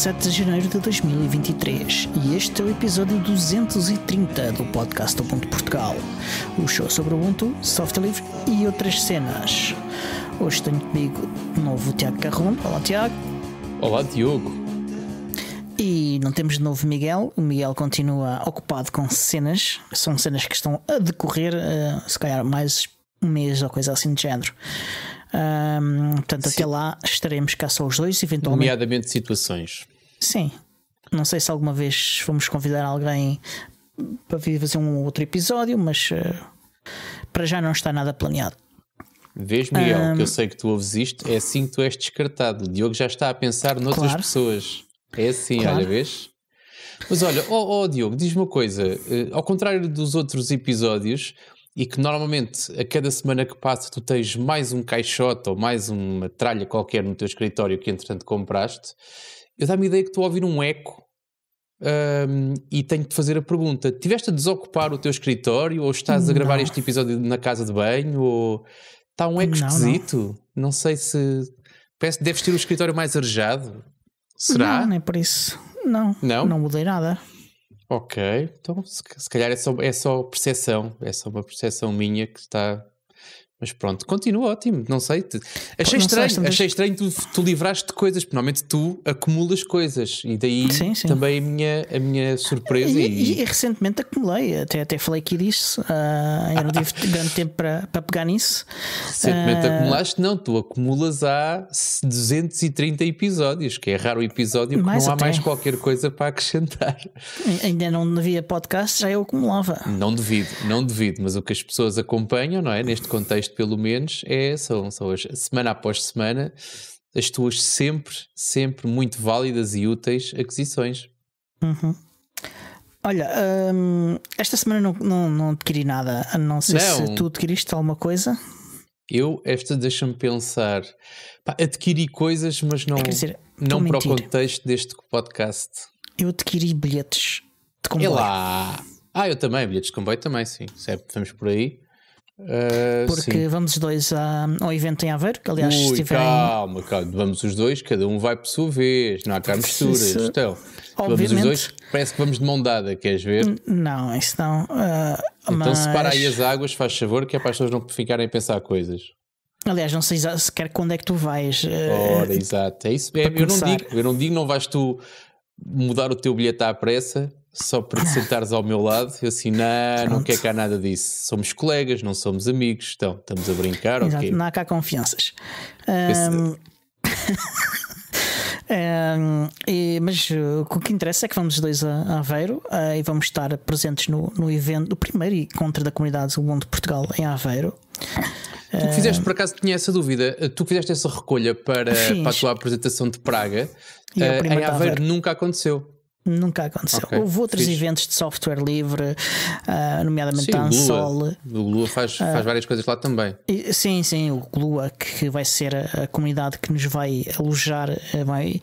17 de janeiro de 2023 e este é o episódio 230 do podcast do Ubuntu Portugal, o show sobre Ubuntu, software livre e outras cenas. Hoje tenho comigo de novo o Tiago Carrão. Olá, Tiago. Olá, Diogo. E não temos de novo Miguel. O Miguel continua ocupado com cenas. São cenas que estão a decorrer, uh, se calhar mais um mês ou coisa assim de género. Um, portanto, Sim. até lá estaremos cá só os dois, eventualmente. Nomeadamente situações. Sim. Não sei se alguma vez vamos convidar alguém para vir fazer um outro episódio, mas uh, para já não está nada planeado. Vês, Miguel, um... que eu sei que tu ouves isto, é assim que tu és descartado. O Diogo já está a pensar noutras claro. pessoas. É assim, claro. olha, vês? Mas olha, oh, oh Diogo, diz uma coisa: uh, ao contrário dos outros episódios, e que normalmente a cada semana que passa tu tens mais um caixote ou mais uma tralha qualquer no teu escritório que entretanto compraste, eu dá-me a ideia que estou a ouvir um eco um, e tenho de fazer a pergunta: tiveste a desocupar o teu escritório ou estás a gravar este episódio na casa de banho? Ou está um eco não, esquisito? Não. não. sei se. Parece deves ter o escritório mais arejado. Será? Não, é por isso. Não, não, não mudei nada. Ok, então se, se calhar é só, é só percepção, é só uma percepção minha que está mas pronto, continua ótimo, não sei. Te... Achei não estranho, sei, achei estranho tu, tu livraste de coisas, porque normalmente tu acumulas coisas e daí sim, sim. também a minha, a minha surpresa. E, e... e, e recentemente acumulei, até, até falei aqui disso, uh, eu não tive grande tempo para, para pegar nisso. Recentemente uh... acumulaste, não, tu acumulas há 230 episódios, que é raro episódio porque mais não há até. mais qualquer coisa para acrescentar. Ainda não devia podcast, já eu acumulava. Não devido, não devido, mas o que as pessoas acompanham, não é? Neste contexto fizeste pelo menos é, são, são as, semana após semana, as tuas sempre, sempre muito válidas e úteis aquisições. Uhum. Olha, hum, esta semana não, não, não adquiri nada, a não ser não. se tu adquiriste alguma coisa. Eu, esta deixa-me pensar. Pá, adquiri coisas, mas não, é, dizer, não para o contexto deste podcast. Eu adquiri bilhetes de comboio. É lá. Ah, eu também, bilhetes de comboio também, sim. Sempre estamos por aí. Ah, Porque sim. vamos os dois a, ao evento em Aveiro, que aliás Ui, estiverem... Calma, calma, vamos os dois, cada um vai por sua vez, não há cá misturas. Então, Obviamente... vamos os dois, parece que vamos de mão dada, queres ver? Não, isso não. Uh, então mas... separa aí as águas, faz favor, que é para as pessoas não ficarem a pensar coisas. Aliás, não sei sequer quando é que tu vais. Uh, Ora, exato, é isso. É, eu, não digo, eu não digo, não vais tu mudar o teu bilhete à pressa só para te sentares ao meu lado. Eu assim, não, não quer cá nada disso. Somos colegas, não somos amigos, então estamos a brincar. Exato, não há cá confianças. Um... um, e, mas eh, o que interessa é que vamos os dois a Aveiro uh, e vamos estar presentes no, no evento, o primeiro encontro da comunidade do mundo de Portugal em Aveiro. Tu que fizeste, por acaso, tinha essa dúvida. Eh, tu fizeste essa recolha para, para a tua apresentação de Praga. Uh, em Aveiro nunca aconteceu. Nunca aconteceu. Okay, Houve outros fixe. eventos de software livre, uh, nomeadamente sim, a Ansol. O Glua faz, ah, faz várias coisas lá também. E, sim, sim, o Glua, que vai ser a, comunidade que nos vai alojar, eh, vai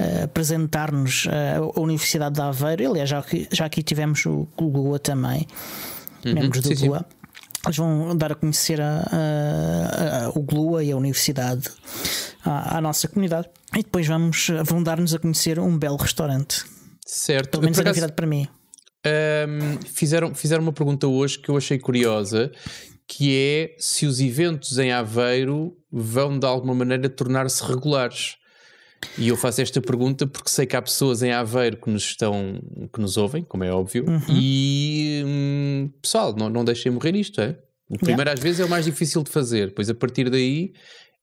uh, apresentar-nos eh, a Universidade de Aveiro. Aliás, já, já aqui tivemos o Glua também, uhum, membros do Glua. Eles vão dar a conhecer a, a, o Glua e a Universidade à, à nossa comunidade. E depois vamos, vão dar-nos a conhecer um belo restaurante Certo. Pelo menos era é novidade para mim. Um, fizeram, fizeram uma pergunta hoje que eu achei curiosa, que é se os eventos em Aveiro vão de alguma maneira tornar-se regulares. E eu faço esta pergunta porque sei que há pessoas em Aveiro que nos estão, que nos ouvem, como é óbvio, uhum. e hum, pessoal, não, não deixem morrer isto, é? O primeiro yeah. às vezes é o mais difícil de fazer, pois a partir daí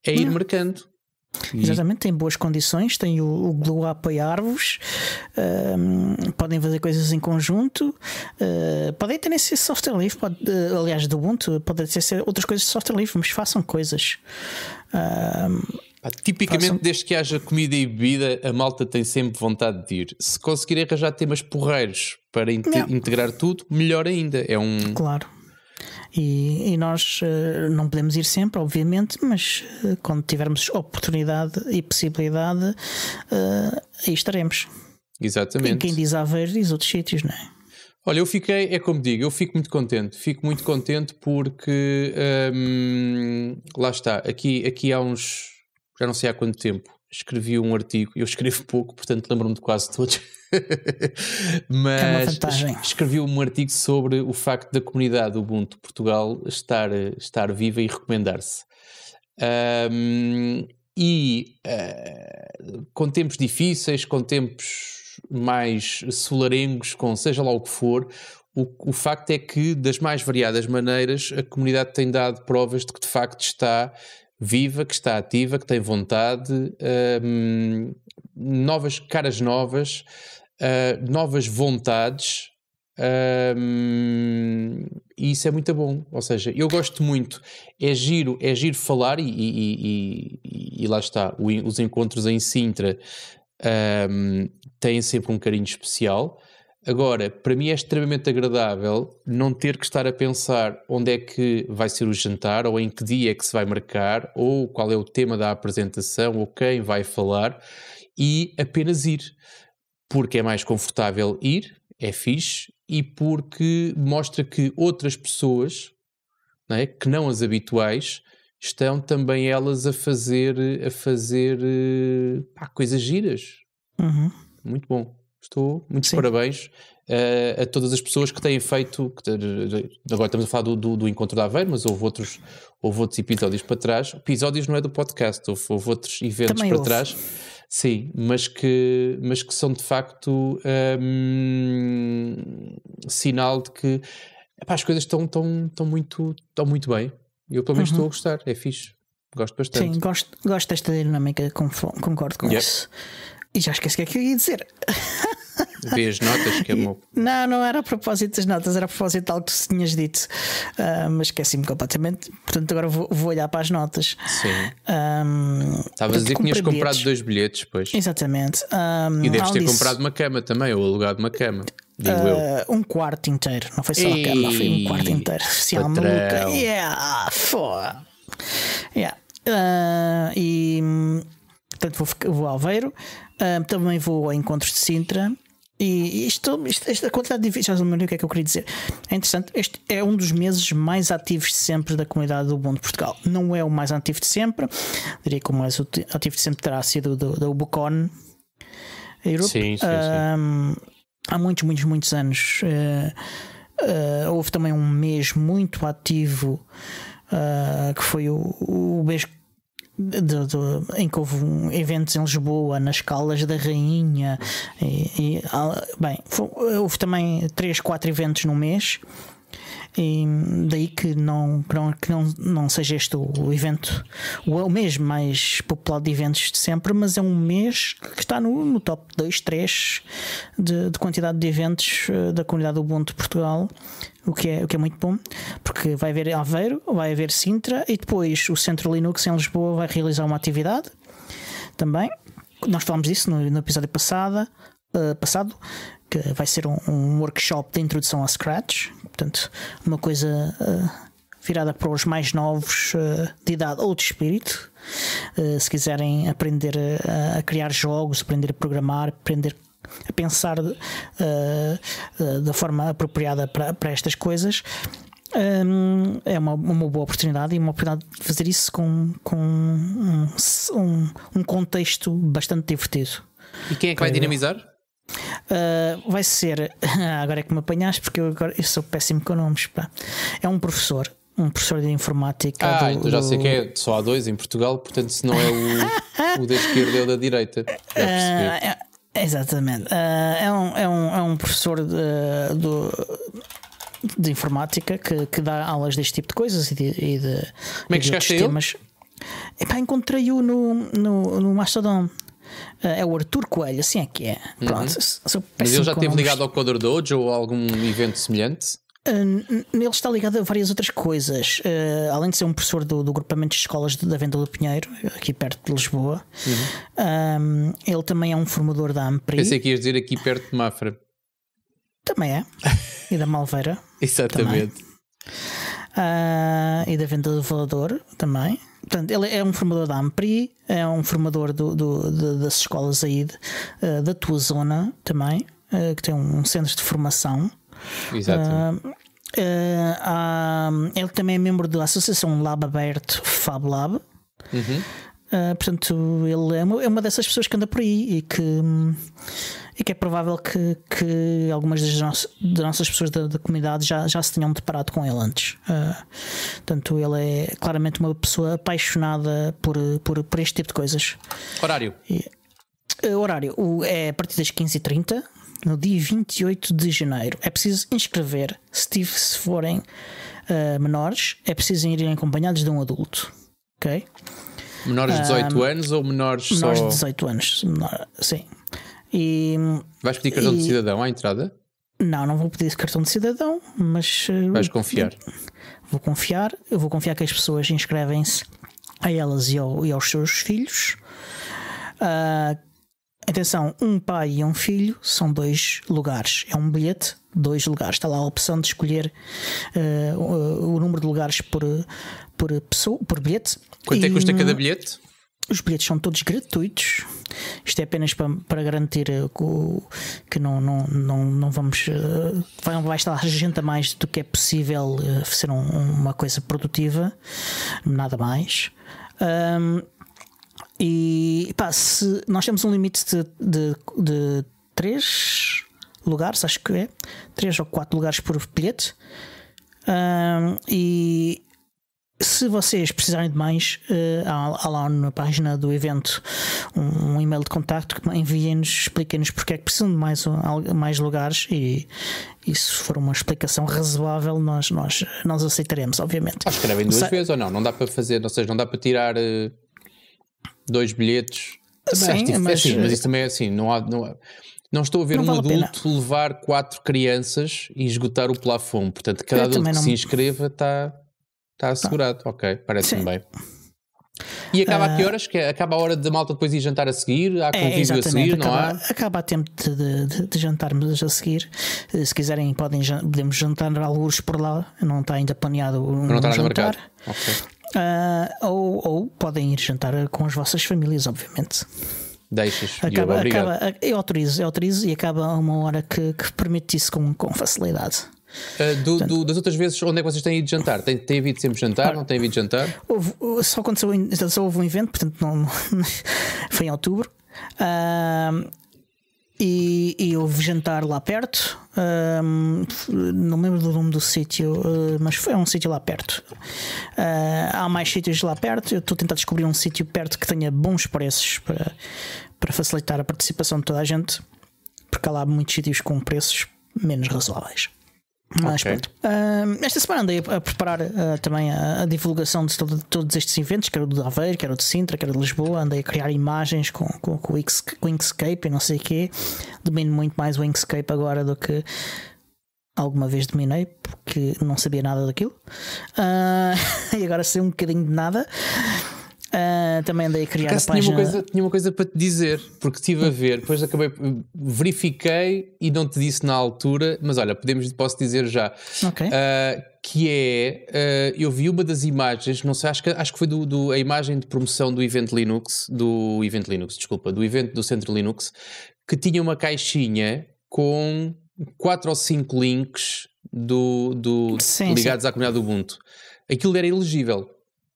é ir yeah. marcando. Exatamente, tem boas condições, tem o, o Glue a apoiar-vos, podem fazer coisas em conjunto, uh, podem ter esse software livre, pode, uh, aliás, do Ubuntu, podem ter ser outras coisas de software livre, mas façam coisas. tipicamente, façam... desde que haja comida e bebida, a malta tem sempre vontade de ir. Se conseguir arranjar temas porreiros para Não. integrar tudo, melhor ainda. É um. Claro e, e nós uh, não podemos ir sempre, obviamente, mas uh, quando tivermos oportunidade e possibilidade, eh, aí estaremos. Exatamente. E quem diz Aveiro diz outros sítios, não é? Olha, eu fiquei, é como digo, eu fico muito contente. Fico muito contente porque ehm, lá está, aqui, aqui há uns, já não sei há quanto tempo, escrevi um artigo, eu escrevo pouco, portanto lembro-me de quase todos, é mas é escrevi um artigo sobre o facto da comunidade Ubuntu Portugal estar, estar viva e recomendar-se. Um, e uh, com tempos difíceis, com tempos mais solarengos, com seja lá o que for, o, o, facto é que, das mais variadas maneiras, a comunidade tem dado provas de que de facto está viva, que está ativa, que tem vontade, um, novas caras novas, uh, novas vontades. Um, e isso é muito bom, ou seja, eu gosto muito, é giro, é giro falar e, e, e, e lá está, os encontros em Sintra um, têm sempre um carinho especial, Agora, para mim é extremamente agradável não ter que estar a pensar onde é que vai ser o jantar, ou em que dia é que se vai marcar, ou qual é o tema da apresentação, ou quem vai falar, e apenas ir. Porque é mais confortável ir, é fixe, e porque mostra que outras pessoas, não é, que não as habituais, estão também elas a fazer, a fazer eh, pá, coisas giras. Uhum. Muito bom. Estou, muitos Sim. parabéns uh, a todas as pessoas que têm feito. Que, agora estamos a falar do, do, do, Encontro da Aveiro, mas houve outros, houve outros episódios para trás. Episódios não é do podcast, houve, houve outros eventos Também para houve. trás. Sim, mas que, mas que são de facto um, sinal de que epá, as coisas estão, estão, estão, muito, estão muito bem. Eu pelo menos uhum. estou a gostar, é fixe. Gosto bastante. Sim, gosto, gosto desta dinâmica, concordo com yep. isso. E já esqueci o que é que eu ia dizer. Vê as notas que é amou. Não, não era a propósito das notas, era a propósito de algo que tu tinhas dito. Uh, mas esqueci-me completamente. Portanto, agora vou, vou, olhar para as notas. Sim. Um, ah, Estavas a dizer que tinhas bilhetes. comprado dois bilhetes, pois. Exatamente. Um, ah, e deves ter comprado uma cama também, ou alugado uma cama. Uh, um quarto inteiro, não foi só Ei, a cama, foi um quarto inteiro. Se há maluca. Yeah, foda. Yeah. Uh, e portanto vou, vou alveiro Aveiro, uh, também vou a encontros de Sintra e isto, isto esta quantidade de vídeos, já não o que é que eu queria dizer. É interessante, este é um dos meses mais ativos de sempre da comunidade do Ubuntu Portugal. Não é o mais ativo de sempre, diria que o mais ativo de sempre terá sido da Ubucon Europe. Sim, sim, sim. Um, há muitos, muitos, muitos anos. Uh, uh, houve também um mês muito ativo uh, que foi o, o mês de, de, em que houve um, eventos em Lisboa, nas calas da Rainha, e, e ah, bem, foi, houve também 3, 4 eventos no mês. E daí que não, que não, não seja este o evento, o mês mais popular de eventos de sempre, mas é um mês que está no, no top 2, 3 de, de quantidade de eventos eh, da comunidade Ubuntu de Portugal o que é, o que é muito bom, porque vai haver Aveiro, vai haver Sintra e depois o Centro Linux em Lisboa vai realizar uma atividade também. Nós falámos disso no, no episódio passado uh, eh, passado, que vai ser um, um, workshop de introdução a Scratch, portanto, uma coisa uh, virada para os mais novos uh, de idade ou de espírito. se quiserem aprender a, a criar jogos, aprender a programar, aprender a pensar uh, uh, da forma apropriada para, para estas coisas. Hum, é uma, uma, boa oportunidade e uma oportunidade de fazer isso com, com um, um, contexto bastante divertido. E quem é que vai dinamizar? Uh, vai ser. Agora é que me apanhaste, porque eu, agora, eu sou péssimo com nomes. Pá. É um professor um professor de informática. Ah, do, então já do... sei que é, só há dois em Portugal, portanto, se não é o, o da esquerda é da direita. Já percebi. Exatamente. Uh, é, um, é, um, é um professor de, de informática que, que dá aulas deste tipo de coisas e de, e de, Como é que chegaste de Epá, encontrei-o no, no, no Mastodon. Uh, é o Arthur Coelho, assim é que é. Uhum. Pronto, uhum. Mas ele já teve ligado ao Coder Dojo ou a algum evento semelhante? Nele ele está ligado a várias outras coisas. Uh, além de ser um professor do, do grupamento de escolas da Venda do Pinheiro, aqui perto de Lisboa, uhum. um, ele também é um formador da AMPRI. Pensei que ias dizer aqui perto de Mafra. Também é. E da Malveira. Exatamente. Uh, e da Venda do Voador também. Portanto, ele é um formador da AMPRI, é um formador do, do, das escolas aí de, eh, da tua zona também, eh, que tem um centro de formação. Exato. Uh, uh, ele também é membro da associação Lab Aberto Fab Lab. Uhum. Uh, portanto, ele é uma, é uma, dessas pessoas que anda por aí e que, e que é provável que, que algumas das, nossas, das nossas pessoas da, da, comunidade já, já se tenham deparado com ele antes. Uh, portanto, ele é claramente uma pessoa apaixonada por, por, por este tipo de coisas. Horário? E, uh, horário o, é a partir das 15h30 no dia 28 de janeiro. É preciso inscrever, se, se forem uh, menores, é preciso irem acompanhados de um adulto. Ok? Menores de 18 ah, um, anos ou menores, só? menores de 18 anos, menor, sim. E, Vais pedir cartão e... de cidadão à entrada? Não, não vou pedir esse cartão de cidadão, mas. Eh, Vais confiar. Vou confiar, eu vou confiar que as pessoas inscrevem-se a elas e, ao, e, aos seus filhos. Uh, Atenção, um pai e um filho são dois lugares. É um bilhete, dois lugares. Está lá a opção de escolher uh, o, número de lugares por, por, pessoa, por bilhete. Quanto e, é que custa cada bilhete? Os bilhetes são todos gratuitos. Isto é apenas para, para garantir eh, que não, não, não, não vamos. Eh, vai, vai estar gente a mais do que é possível ser um, uma coisa produtiva, nada mais. Um, e pá, se nós temos um limite de, de, de 3 lugares, acho que é 3 ou 4 lugares por bilhete. Um, e se vocês precisarem de mais, uh, há, lá na página do evento um, um e-mail de contacto que enviem-nos, expliquem-nos porque é que precisam de mais, mais lugares e, e se for uma explicação razoável, nós, nós, nós aceitaremos, obviamente. Ou escrevem é duas vezes ou não? Não dá para fazer, ou seja, não dá para tirar. Uh dois bilhetes. Também é mas, assim, mas eh, isso também é assim, não há. Não há não estou a ver não um vale adulto levar quatro crianças e esgotar o plafond. Portanto, cada adulto que não... se inscreva está, está tá. assegurado. Ok, parece-me bem. E acaba uh... a que ah. horas? Que é, acaba a hora de malta depois ir jantar a seguir? Há é, convívio é, a seguir, acaba, não há? Acaba a tempo de, de, de, jantarmos a seguir. Eh, se quiserem, podem, podemos jantar alguns por lá. Não está ainda planeado um não está jantar. Okay. Uh, ou, ou podem ir jantar com as vossas famílias, obviamente. Deixas. Acaba, eu, Acaba, eu autorizo, eu autorizo e acaba a uma hora que, que permite isso com, com facilidade. Uh, do, Portanto, do, das outras vezes, onde é que vocês têm ido jantar? Tem, tem havido sempre jantar? não tem havido jantar? Houve, só aconteceu, só houve um evento, portanto, não, foi em outubro. Uh, e, e houve jantar lá perto. Um, não lembro do nome do sítio, uh, mas foi um sítio lá perto. Uh, há mais sítios lá perto. Eu estou a tentar descobrir um sítio perto que tenha bons preços para, para facilitar a participação de toda a gente, porque há lá muitos sítios com preços menos razoáveis. Mas okay. pronto. Uh, esta semana andei a, a preparar uh, também a, a, divulgação de, todo, de todos estes eventos, quer o do Aveiro, quer o de Sintra, quer o de Lisboa. Andei a criar imagens com, com, com, o, X, com o Inkscape e não sei o quê. Domino muito mais o Inkscape agora do que alguma vez dominei, porque não sabia nada daquilo. Uh, e agora sei um bocadinho de nada. Uh, também andei a criar a página. Tinha uma, coisa, tinha uma coisa para te dizer, porque estive a ver, depois acabei, verifiquei e não te disse na altura, mas olha, podemos, posso dizer já. Ok. Uh, que é, uh, eu vi uma das imagens, não sei, acho que, acho que foi do, do, a imagem de promoção do evento Linux, do evento Linux, desculpa, do evento do Centro Linux, que tinha uma caixinha com quatro ou cinco links do, do sim, ligados sim. à comunidade do Ubuntu. Aquilo era elegível.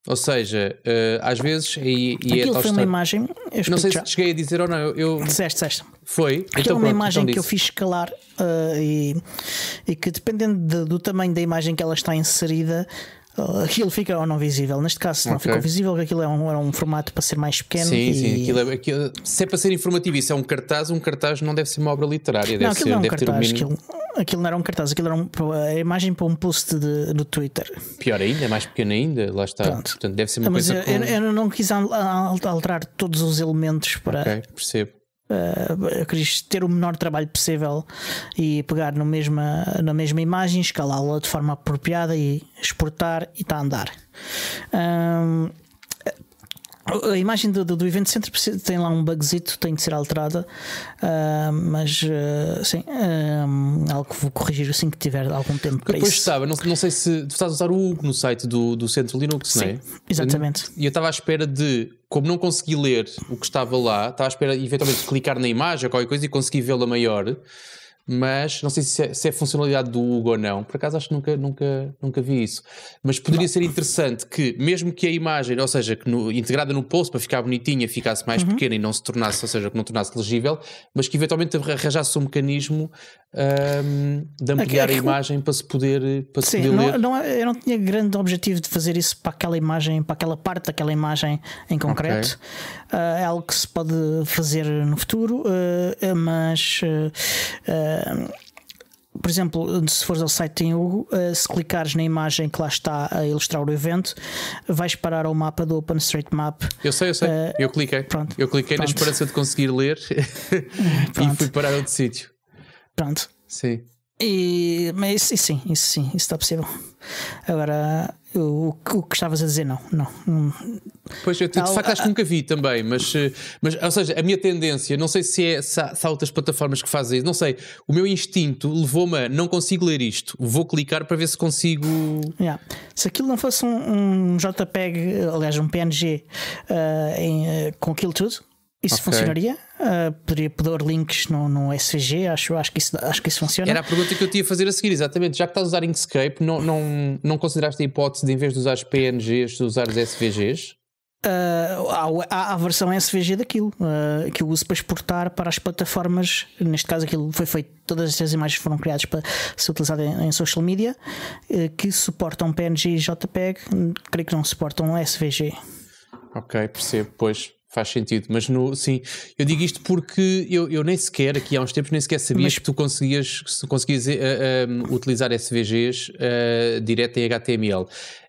Ou seja, uh, às vezes. E, e é Aquilo é foi uma imagem. Não sei já. se cheguei a dizer ou não. Eu, eu... Dizeste, dizeste. Foi. Aquilo então, é uma pronto, então imagem então que eu fiz escalar uh, eh, e, e, que, dependendo de, do tamanho da imagem que ela está inserida, aquilo fica ou não visível. Neste caso, okay. não ficou visível, que aquilo era é um, era um formato para ser mais pequeno. Sim, e... sim. Aquilo é, aquilo, se é para ser informativo, isso é um cartaz, um cartaz não deve ser uma obra literária. Não, deve ser, não é um deve cartaz, ter um mínimo... aquilo, aquilo não era um cartaz, aquilo era um, a imagem para um post de, do Twitter. Pior ainda, é mais pequena ainda, lá está. Pronto. Portanto, deve ser uma Mas coisa. Eu, com... eu, não quis alterar todos os elementos para. Ok, percebo. Ah, uh, queres ter o menor trabalho possível e pegar no mesma, na mesma imagem, escalá-la de forma apropriada e exportar e está a andar. Ah, a imagem do, do, evento sempre tem lá um bugzito, tem de ser alterada, uh, mas uh, sim, uh, algo que vou corrigir assim que tiver algum tempo para Depois isso. não, não sei se tu estás a usar o no site do, do Centro Linux, sim, não é? Exatamente. E eu estava à espera de, como não consegui ler o que estava lá, estava à espera eventualmente de clicar na imagem ou qualquer coisa e conseguir vê-la maior mas não sei se é, se é funcionalidade do Hugo ou não. Por acaso acho que nunca, nunca, nunca vi isso. Mas poderia não. ser interessante que, mesmo que a imagem, ou seja, que no, integrada no post para ficar bonitinha, ficasse mais uhum. pequena e não se tornasse, ou seja, que não tornasse legível, mas que eventualmente arranjasse um mecanismo um, de é ampliar é a imagem para se poder, para Sim, se poder não, ler. Não, é, eu não tinha grande objetivo de fazer isso para aquela imagem, para aquela parte daquela imagem em concreto. Okay. Uh, é algo que se pode fazer no futuro, uh, mas. Uh, ah, por exemplo, se fores ao site em Hugo, ah, se clicares na imagem que lá está a ilustrar o evento, vais parar ao mapa do OpenStreetMap. Eu sei, eu sei. Uh, eu cliquei. Pronto, eu cliquei pronto. na esperança de conseguir ler e fui parar a outro sítio. Pronto. Sim. E, mas isso sim, isso sim, isso está possível. Agora, o, o que estavas a dizer, não, não. Pois, eu, de Tal, facto, acho que nunca vi também, mas, mas, ou seja, a minha tendência, não sei se, é, se, há, se há outras plataformas que fazem isso, não sei, o meu instinto levou-me a não consigo ler isto, vou clicar para ver se consigo. Yeah. Se aquilo não fosse um, um JPEG, aliás, um PNG uh, eh, em, uh, com aquilo tudo, isso okay. funcionaria? Uh, poderia pôr links no, no SVG, acho, acho, que isso, acho que isso funciona. Era a pergunta que eu tinha a fazer a seguir, exatamente. Já que estás a usar Inkscape, não, não, não consideraste a hipótese de, em vez de usar PNGs, de usar SVGs? Uh, ah, há, há, a versão SVG daquilo uh, que eu uso para exportar para as plataformas. Neste caso, aquilo foi feito, todas as imagens foram criadas para ser utilizadas em, em social media uh, que suportam PNG e JPEG. Creio que não suportam SVG. Ok, percebo. Pois faz sentido. Mas no, sim, eu digo isto porque eu, eu nem sequer, aqui há uns tempos, nem sequer sabia mas... que tu conseguias, que conseguias uh, um, utilizar SVGs uh, eh, direto em HTML.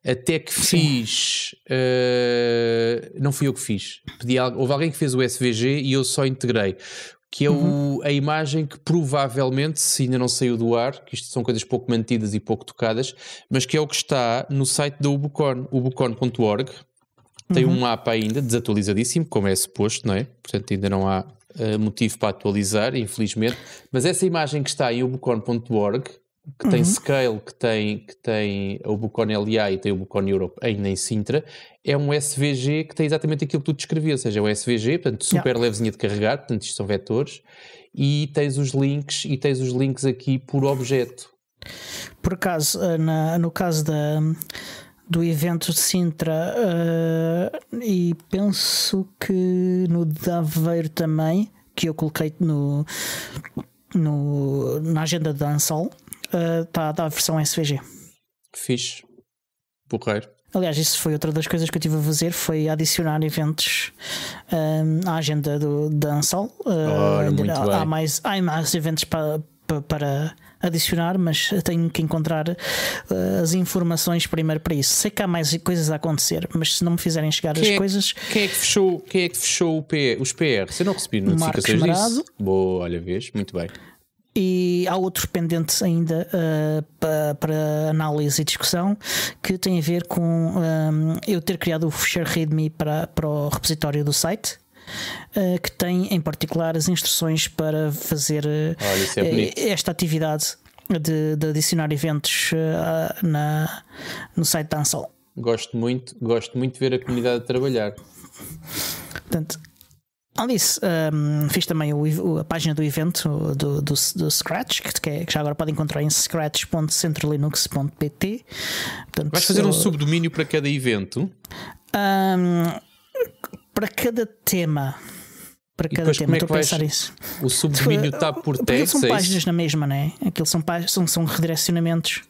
Até que fiz. Uh, não fui eu que fiz. Pedi, houve alguém que fez o SVG e eu só integrei que é o, uhum. a imagem que provavelmente, se ainda não saiu do ar, que isto são coisas pouco mantidas e pouco tocadas, mas que é o que está no site da Ubucon, ubucon.org, tem uhum. um mapa ainda desatualizadíssimo, como é suposto, não é? Portanto, ainda não há uh, motivo para atualizar, infelizmente. Mas essa imagem que está em ubucon.org, que uhum. tem Scale, que tem, que tem o ubucon LA e tem o ubucon Europe ainda eh, em Sintra, é um SVG que tem exatamente aquilo que tu descrevi, ou seja, é um SVG, portanto, super yeah. levezinha de carregar, portanto, isto são vetores, e tens os links, e tens os links aqui por objeto. Por acaso, eh, na, no caso da do evento de Sintra uh, e penso que no de Aveiro também, que eu coloquei no, no na agenda da Ansol, eh, está uh, a versão SVG. Fixe. Porreiro. Aliás, isso foi outra das coisas que eu estive a fazer, foi adicionar eventos um, eh, à agenda do, da Ansol. Uh, oh, há, mais, há mais eventos para para adicionar, mas tenho que encontrar uh, as informações primeiro para isso. Sei que há mais coisas a acontecer, mas se não me fizerem chegar quem as é, coisas. Quem é que fechou, quem é que fechou P, os PR? Você não recebi notificações disso? Boa, olha, vês, muito bem. E há outro pendente ainda uh, eh, para, para análise e discussão que tem a ver com um, eh, eu ter criado o Fechar README para, para o repositório do site eh, que tem em particular as instruções para fazer eh, é eh, esta atividade de, de adicionar eventos na, no site da Ansol. Gosto muito, gosto muito de ver a comunidade a trabalhar. Portanto, Além disso, um, fiz também o, a página do evento do, do, do Scratch, que, que, já agora podem encontrar em scratch.centrolinux.pt. Vais fazer eu, um subdomínio para cada evento? Um, ehm, para cada tema. Para cada tema, é estou é a pensar isso. O subdomínio está por texto. São é páginas é na mesma, não é? Aquilo são, são, são redirecionamentos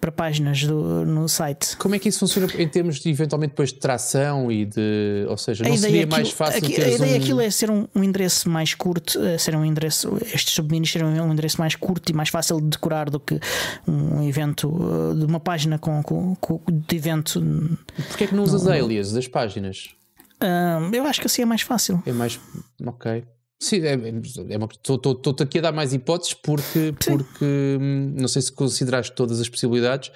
para páginas do, no site. Como é que isso funciona em termos de eventualmente depois de tração e de. Ou seja, a não seria é aquilo, mais fácil aqui, A ideia um... aquilo é ser um, um endereço mais curto, eh, ser um endereço, estes subdomínios serão um endereço mais curto e mais fácil de decorar do que um evento eh, de uma página com, com, com de evento. Porquê é que não usas no, alias das páginas? eu acho que assim é mais fácil. É mais. Ok. Sim, é, é, é uma... estou aqui a dar mais hipóteses porque, porque hum, não sei se consideraste todas as possibilidades,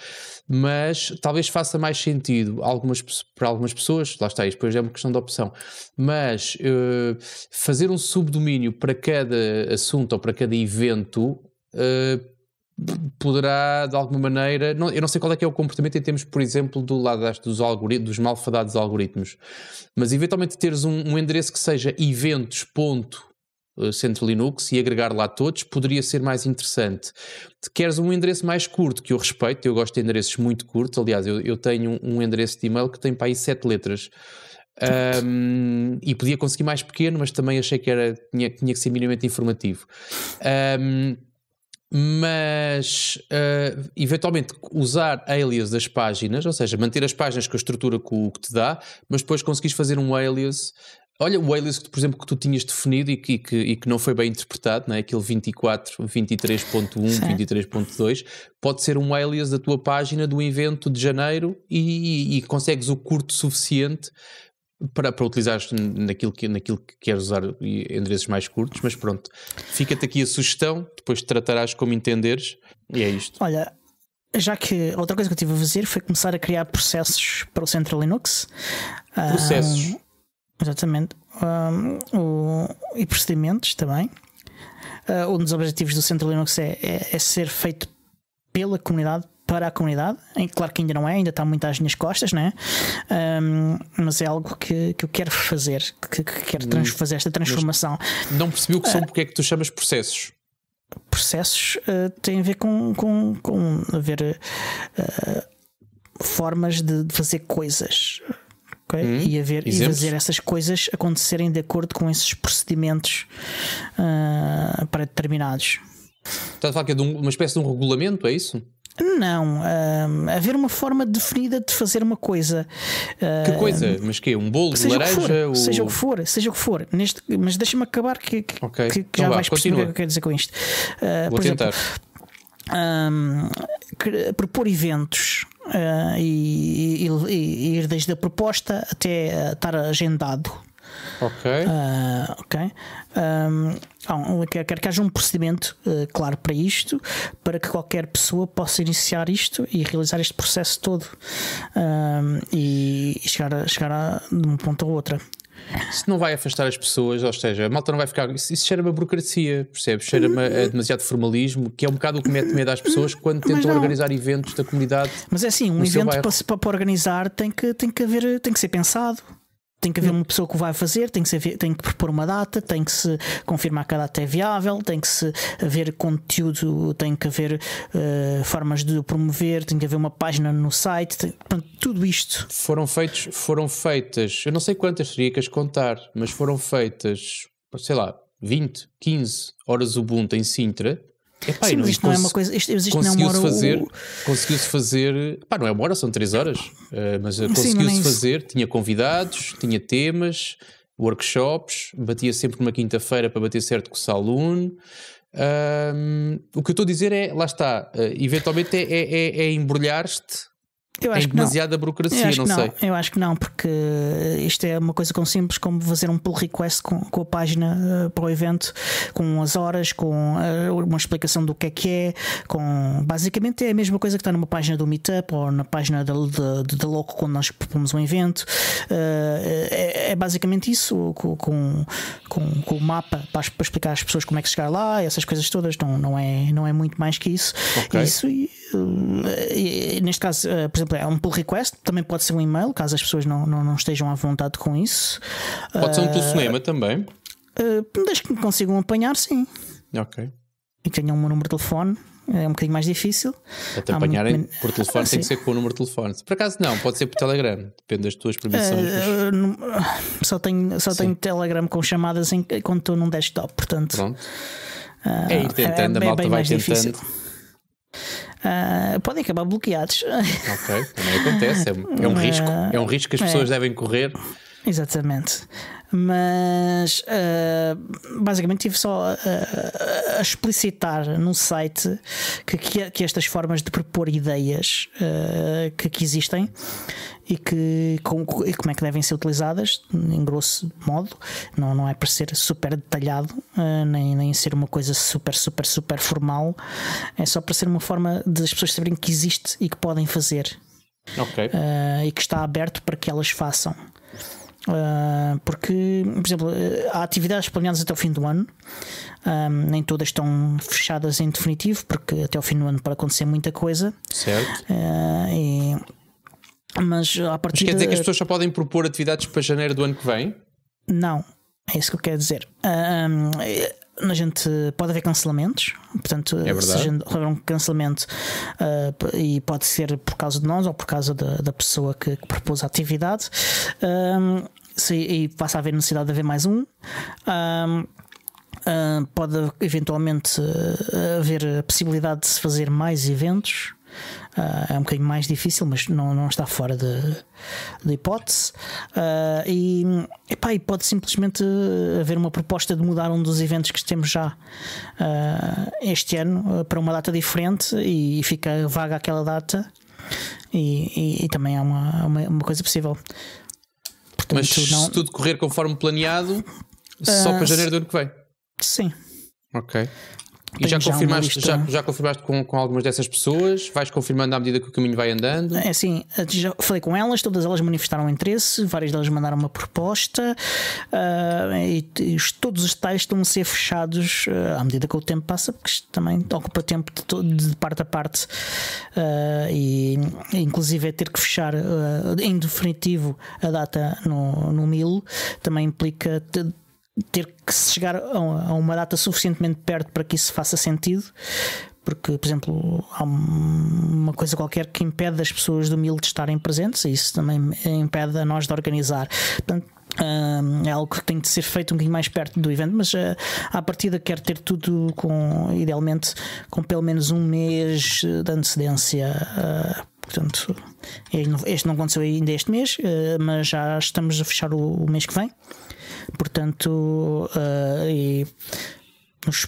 mas talvez faça mais sentido algumas, para algumas pessoas, lá está, depois é uma questão de opção, mas uh, fazer um subdomínio para cada assunto ou para cada evento uh, poderá de alguma maneira. Não, eu não sei qual é que é o comportamento em termos, por exemplo, do lado das, dos, algoritmos, dos malfadados algoritmos, mas eventualmente teres um, um endereço que seja eventos. Ponto, eh, Centro Linux e agregar lá todos poderia ser mais interessante. queres um endereço mais curto, que eu respeito, eu gosto de endereços muito curtos. Aliás, eu, eu tenho um endereço de e-mail que tem para aí sete letras. Um, e podia conseguir mais pequeno, mas também achei que era, tinha, tinha que ser minimamente informativo. Um, mas uh, eventualmente usar alias das páginas, ou seja, manter as páginas com a estrutura que, o, que te dá, mas depois conseguis fazer um alias. Olha, o alias, por exemplo, que tu tinhas definido e que, que, e que não foi bem interpretado, não é? aquele 24, 23.1, 23.2, pode ser um alias da tua página do evento de janeiro e, e, e consegues o curto suficiente para, para utilizares naquilo que, naquilo que queres usar e endereços mais curtos, mas pronto, fica-te aqui a sugestão, depois tratarás como entenderes, e é isto. Olha, já que outra coisa que eu tive a fazer foi começar a criar processos para o centro Linux. Processos. Um, ah, exatamente. Um, ah, o, e procedimentos também. Uh, um dos objetivos do centro Linux é, é, é ser feito pela comunidade, para a comunidade. Claro que ainda não é, ainda está muito às minhas costas, né? Um, mas é algo que, que eu quero fazer, que, que quero trans, fazer esta transformação. Mas não percebi o que são, é. porque é que tu chamas processos? Processos uh, têm a ver com, com, com haver uh, formas de fazer coisas. Okay? Hum, e, haver, e fazer essas coisas acontecerem de acordo com esses procedimentos uh, eh, para determinados. Estás a falar que é de um, uma espécie de um regulamento, é isso? Não. Um, haver uma forma definida de fazer uma coisa. que coisa? Mas que Um bolo de laranja? O for, ou... Seja o que for, seja o que for. Neste, mas deixa-me acabar que, que, okay. que, que então já vá, vais continua. perceber o que eu quero dizer com isto. Uh, Vou tentar. Exemplo, um, propor eventos uh, e, e, e, ir desde a proposta até estar agendado Ok. Uh, ok. Um, quero, quero que haja um procedimento uh, claro para isto, para que qualquer pessoa possa iniciar isto e realizar este processo todo um, e, chegar, a, chegar a, de um ponto a outro. Isso não vai afastar as pessoas, ou seja, a malta não vai ficar. Isso, isso cheira-me a burocracia, percebes? Cheira-me a demasiado formalismo, que é um bocado o que mete medo às pessoas quando tentam organizar eventos da comunidade. Mas é assim, um evento para, para organizar tem que, tem, que haver, tem que ser pensado tem que haver hum. uma pessoa que o vai fazer, tem que, se, tem que propor uma data, tem que se confirmar que a data é viável, tem que se haver conteúdo, tem que haver uh, formas de o promover, tem que haver uma página no site, tem, tudo isto. Foram feitos, foram feitas, eu não sei quantas teria que as contar, mas foram feitas, sei lá, 20, 15 horas Ubuntu em Sintra Epá, Sim, mas isto não é uma coisa. Isto, isto não é uma hora. Fazer, o... Conseguiu-se fazer. Pá, não é uma hora, são três horas. Uh, mas conseguiu-se é fazer. Tinha convidados, tinha temas, workshops. Batia sempre numa quinta-feira para bater certo com o Saloon. o que eu estou a dizer é, lá está, uh, eventualmente é, é, é, é embrulhar-te eu acho é demasiada não. burocracia, não, não, sei. Eu acho que não, porque isto é uma coisa tão simples como fazer um pull request com, com a página uh, para o evento, com as horas, com uh, uma explicação do que é que é, com basicamente é a mesma coisa que está numa página do Meetup ou na página da, da, Loco quando nós propomos um evento. Uh, é, é, basicamente isso, com, com, com, o mapa para, para, explicar às pessoas como é que chegar lá, essas coisas todas, não, não, é, não é muito mais que isso. Okay. Isso Hum, neste caso, eh, por exemplo, é um pull request, também pode ser um e-mail, caso as pessoas não, não, não estejam à vontade com isso. Pode ser um telefonema eh, também. Uh, desde que me consigam apanhar, sim. Ok. E tenham o meu número de telefone é um bocadinho mais difícil. Até apanharem um... por telefone ah, tem que ser com o número de telefone. Por acaso não, pode ser por Telegram, depende das tuas permissões. Uh, mas... Só tenho, só tenho Telegram com chamadas em, quando estou num desktop, portanto. Pronto. Uh, é ir tentando, é, a malta vai tentando. Difícil uh, podem acabar bloqueados. Ok, também acontece, é, um, é um é? risco, é um risco que as é? pessoas é. devem correr. Exatamente mas uh, basicamente tive só a, a, explicitar num site que, que, que, estas formas de propor ideias uh, que, que, existem e que com, e como é que devem ser utilizadas em grosso modo não, não é para ser super detalhado uh, nem, nem ser uma coisa super super super formal é só para ser uma forma de as pessoas saberem que existe e que podem fazer okay. e que está aberto para que elas façam ah, porque, por exemplo, ah, há atividades planeadas até o fim do ano, um, ah, nem todas estão fechadas em definitivo, porque até o fim do ano pode acontecer muita coisa. Certo. Uh, e, mas a partir mas quer dizer que as pessoas já podem propor atividades para janeiro do ano que vem? Não, é isso que eu quero dizer. Um, a gente pode haver cancelamentos, portanto, é se a gente houver um cancelamento uh, e pode ser por causa de nós ou por causa da, da pessoa que, que, propôs a atividade, um, ah, se, e passa a haver necessidade de haver mais um. um Uh, ah, pode eventualmente uh, haver a possibilidade de se fazer mais eventos. Uh, é um bocadinho mais difícil, mas não, não está fora de, de hipótese. Uh, e, epá, e pode simplesmente haver uma proposta de mudar um dos eventos que temos já uh, este ano para uma data diferente e fica vaga aquela data. E, e, e também é uma, uma, uma coisa possível. Portanto, mas se não... tudo correr conforme planeado, só para janeiro do ano que vem. Sim. Ok. E já, confirmaste, já, já, confirmaste com, com algumas dessas pessoas? Vais confirmando à medida que o caminho vai andando? É assim, já falei com elas, todas elas manifestaram interesse, várias delas mandaram uma proposta uh, e, e, todos os detalhes estão a ser fechados uh, à medida que o tempo passa, porque também ocupa tempo de, todo, de parte a parte uh, e, inclusive é ter que fechar em definitivo a data no, no mil também implica ter que chegar a uma data suficientemente perto para que isso faça sentido, porque, por exemplo, há uma coisa qualquer que impede as pessoas do mil de estarem presentes e isso também impede a nós de organizar. Portanto, hum, é algo que tem de ser feito um bocadinho mais perto do evento, mas eh, à partida quero ter tudo com, idealmente, com pelo menos um mês de antecedência eh, Portanto, este não aconteceu ainda este mês, eh, mas já estamos a fechar o mês que vem. Portanto, eh, e nos,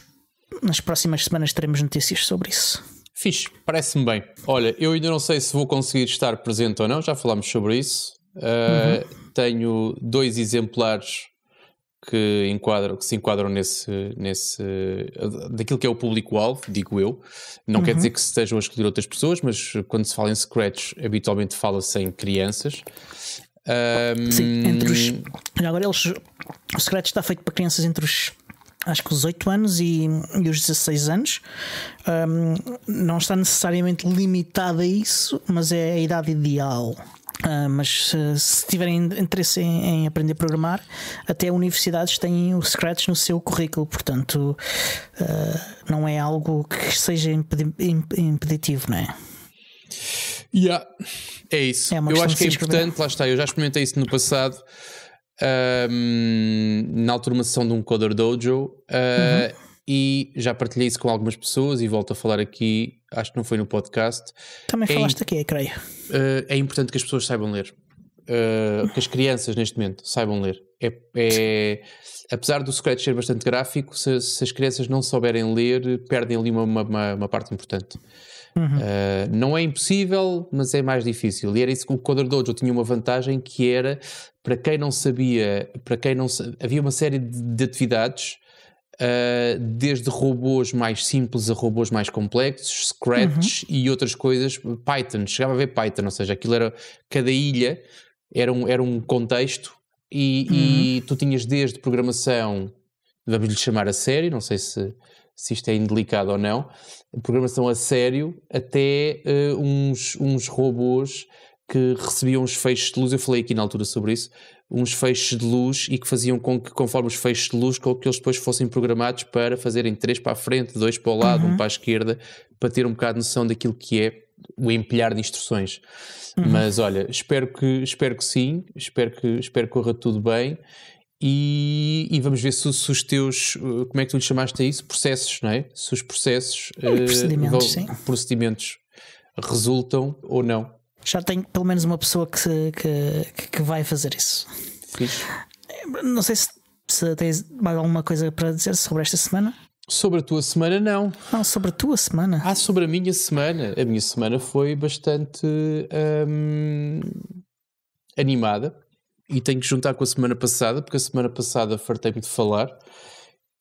nas próximas semanas teremos notícias sobre isso. Fixe, parece-me bem. Olha, eu ainda não sei se vou conseguir estar presente ou não, já falámos sobre isso. Eh, uhum. tenho dois exemplares que, enquadram, que se enquadram nesse, nesse daquilo que é o público-alvo, digo eu. Não uhum. quer dizer que se estejam a escolher outras pessoas, mas quando se fala em Scratch, habitualmente fala-se em crianças. Um... Sim, entre os. Agora eles. O Scratch está feito para crianças entre os acho que os 8 anos e, e os 16 anos. Um, não está necessariamente limitado a isso, mas é a idade ideal. Uh, mas se tiverem interesse em, em, aprender a programar, até universidades têm o Scratch no seu currículo, portanto uh, não é algo que seja impedi impeditivo, não é? Yeah, é isso. É eu acho que é importante, lá está, eu já experimentei isso no passado. Um, na altura uma sessão de um Coder Dojo uh, uhum e já partilhei isso com algumas pessoas e volto a falar aqui, acho que não foi no podcast. Também é falaste aqui, creio. Uh, é importante que as pessoas saibam ler. Uh, que as crianças neste momento saibam ler. É, é apesar do Scratch ser bastante gráfico, se, se, as crianças não souberem ler, perdem ali uma, uma, uma parte importante. Uhum. Uh, não é impossível, mas é mais difícil. E era isso que o Coder Dojo tinha uma vantagem que era para quem não sabia, para quem não havia uma série de, de atividades Uh, desde robôs mais simples a robôs mais complexos, Scratch uhum. e outras coisas, Python, chegava a ver Python, ou seja, aquilo era cada ilha era um, era um contexto e, uhum. e tu tinhas desde programação, vamos lhe chamar a sério, não sei se, se isto é indelicado ou não, programação a sério, até uh, uns, uns robôs que recebiam os feixes de luz, eu falei aqui na altura sobre isso, uns feixes de luz e que faziam com que, conforme os feixes de luz, com que eles depois fossem programados para fazerem três para a frente, dois para o lado, uhum. um para a esquerda, para ter um bocado de noção daquilo que é o empilhar de instruções. Uhum. Mas olha, espero que, espero que sim, espero que, espero que corra tudo bem. E, e vamos ver se, se, os teus, eh, como é que tu lhe chamaste a isso? Processos, não é? Se os processos. Eh, procedimentos, uh, vão, procedimentos resultam ou não já tenho pelo menos uma pessoa que, que, que vai fazer isso. Não sei se, se tens mais alguma coisa para dizer sobre esta semana. Sobre a tua semana, não. Não, sobre a tua semana. Ah, sobre a minha semana. A minha semana foi bastante hum, animada e tenho que juntar com a semana passada, porque a semana passada fartei-me de falar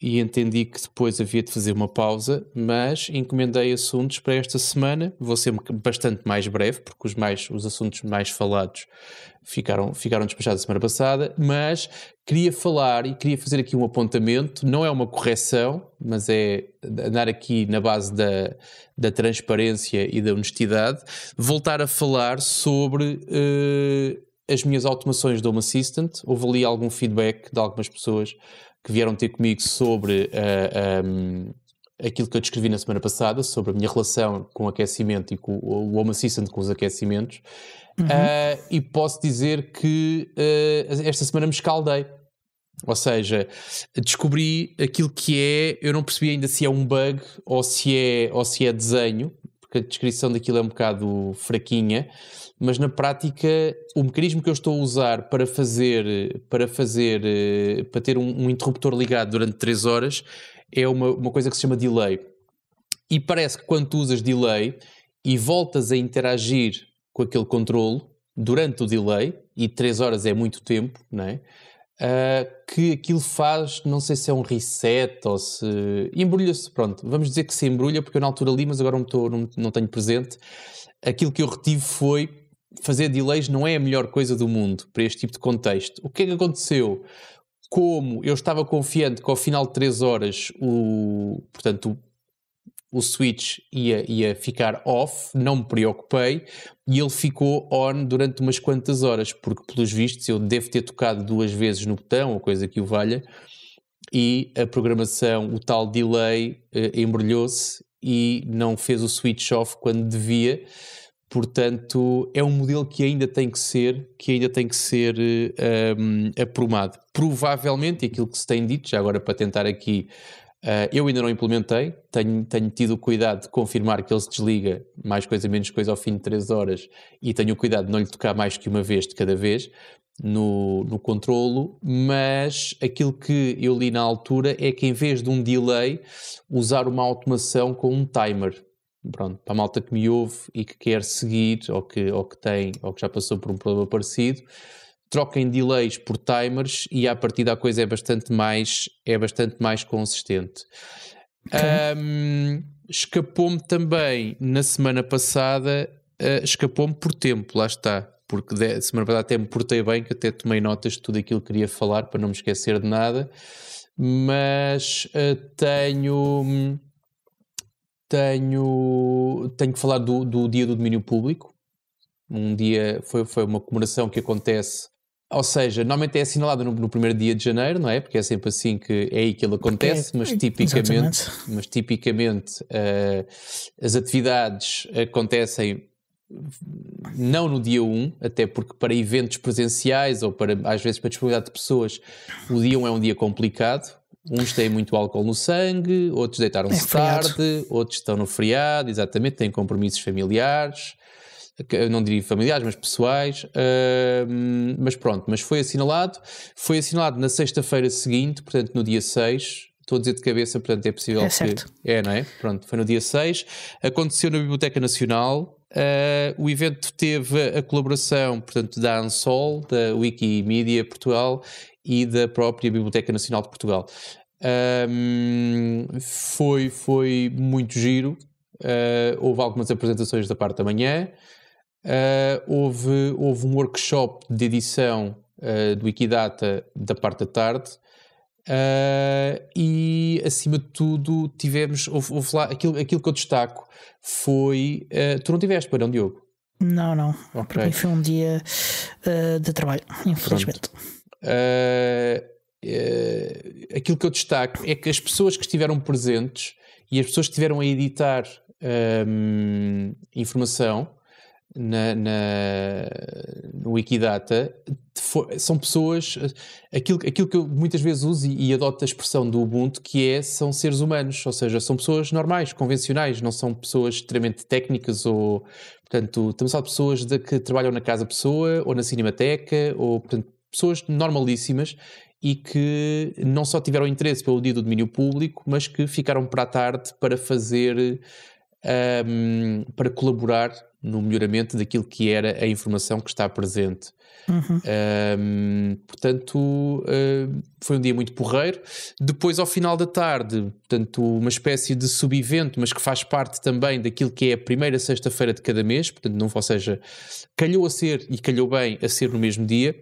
e entendi que depois havia de fazer uma pausa, mas encomendei assuntos para esta semana. Vou ser bastante mais breve, porque os, mais, os assuntos mais falados ficaram, ficaram despachados a semana passada, mas queria falar e queria fazer aqui um apontamento, não é uma correção, mas é andar aqui na base da, da transparência e da honestidade, voltar a falar sobre. Uh, as minhas automações do Home Assistant, houve ali algum feedback de algumas pessoas que vieram ter comigo sobre uh, ah, um, ah, aquilo que eu descrevi na semana passada, sobre a minha relação com o aquecimento e com o Home Assistant com os aquecimentos. Uhum. Uh, e posso dizer que uh, esta semana me escaldei. Ou seja, descobri aquilo que é, eu não percebi ainda se é um bug ou se é, ou se é desenho, porque a descrição daquilo é um bocado fraquinha, mas na prática o mecanismo que eu estou a usar para fazer, para fazer, eh, para ter um, um interruptor ligado durante 3 horas é uma, uma coisa que se chama delay. E parece que quando tu usas delay e voltas a interagir com aquele controle durante o delay, e 3 horas é muito tempo, não é? uh, que aquilo faz, não sei se é um reset ou se. Embrulha-se, pronto, vamos dizer que se embrulha, porque eu na altura li, mas agora não, tô, não, não tenho presente. Aquilo que eu retive foi fazer delays não é a melhor coisa do mundo para este tipo de contexto. O que é que aconteceu? Como eu estava confiante que ao final de 3 horas o, portanto, o switch ia, ia ficar off, não me preocupei, e ele ficou on durante umas quantas horas, porque pelos vistos eu devo ter tocado duas vezes no botão, ou coisa que o valha, e a programação, o tal delay, eh, embrulhou-se e não fez o switch off quando devia. Portanto, é um modelo que ainda tem que ser, que ainda tem que ser um, eh, aprumado. Provavelmente, aquilo que se tem dito, já agora para tentar aqui Uh, eu ainda não implementei, tenho, tenho tido o cuidado de confirmar que ele se desliga mais coisa, menos coisa ao fim de 3 horas e tenho o cuidado de não lhe tocar mais que uma vez de cada vez no, no controlo, mas aquilo que eu li na altura é que em vez de um delay, usar uma automação com um timer. Pronto, para a malta que me ouve e que quer seguir ou que, ou que tem ou que já passou por um problema parecido, troquem delays por timers e a partir da coisa é bastante mais, é bastante mais consistente. Um, escapou-me também na semana passada, uh, escapou-me por tempo, lá está. Porque de, semana passada até me portei bem, que até tomei notas de tudo aquilo que queria falar para não me esquecer de nada. Mas uh, tenho. Tenho. Tenho que falar do, do Dia do Domínio Público. Um dia. Foi, foi uma comemoração que acontece ou seja, normalmente é assinalado no, no, primeiro dia de janeiro, não é? Porque é sempre assim que é aí que ele é acontece, mas tipicamente, mas tipicamente uh, as atividades acontecem não no dia 1, até porque para eventos presenciais ou para às vezes para disponibilidade de pessoas, o dia 1 é um dia complicado. Uns têm muito álcool no sangue, outros deitaram-se é tarde, outros estão no feriado, exatamente, têm compromissos familiares não diria familiares, mas pessoais, uh, mas pronto, mas foi assinalado, foi assinalado na sexta-feira seguinte, portanto no dia 6, estou a dizer de cabeça, portanto é possível é que... Certo. É, não é? Pronto, foi no dia 6, aconteceu na Biblioteca Nacional, Uh, o evento teve a colaboração, portanto, da ANSOL, da Wikimedia Portugal e da própria Biblioteca Nacional de Portugal. Um, foi, foi muito giro. Uh, houve algumas apresentações da parte da manhã, uh, houve, houve um workshop de edição uh, do Wikidata da parte da tarde uh, e, acima de tudo, tivemos. Houve, houve lá, aquilo, aquilo que eu destaco foi. tu não tiveste, para não, Diogo? Não, não. Okay. foi um dia de trabalho, infelizmente. Uh, aquilo que eu destaco é que as pessoas que estiveram presentes e as pessoas que estiveram a editar um, ehm, informação na, na, no Wikidata for, são pessoas. Aquilo, aquilo que eu muitas vezes uso e, e, adoto a expressão do Ubuntu, que é são seres humanos, ou seja, são pessoas normais, convencionais, não são pessoas extremamente técnicas ou. Portanto, estamos a falar de pessoas de, que trabalham na Casa Pessoa ou na Cinemateca, ou portanto, pessoas normalíssimas e que não só tiveram interesse pelo dia do domínio público, mas que ficaram para a tarde para fazer um, para colaborar no melhoramento daquilo que era a informação que está presente. Uhum. Um, portanto, foi um dia muito porreiro. Depois, ao final da tarde, portanto, uma espécie de subevento, mas que faz parte também daquilo que é a primeira sexta-feira de cada mês, portanto, não, ou seja, calhou a ser e calhou bem a ser no mesmo dia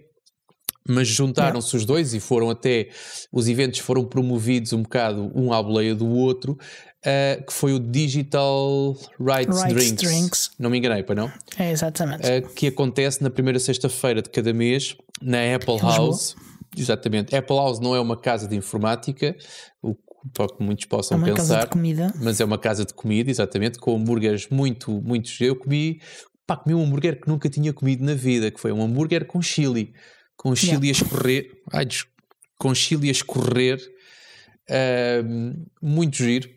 mas juntaram-se os dois e foram até os eventos foram promovidos um bocado um à boleia do outro uh, que foi o Digital Rights, Rights Drinks. Drinks, não me enganei para não é exatamente uh, que acontece na primeira sexta-feira de cada mês na Apple House exatamente Apple House não é uma casa de informática o que muitos possam é uma pensar, casa de comida. mas é uma casa de comida, exatamente, com hambúrgueres muito, muito. Eu comi, pá, comi um hambúrguer que nunca tinha comido na vida, que foi um hambúrguer com chili com o Chile yeah. a escorrer, ai, com o Chile a escorrer, uh, muito giro.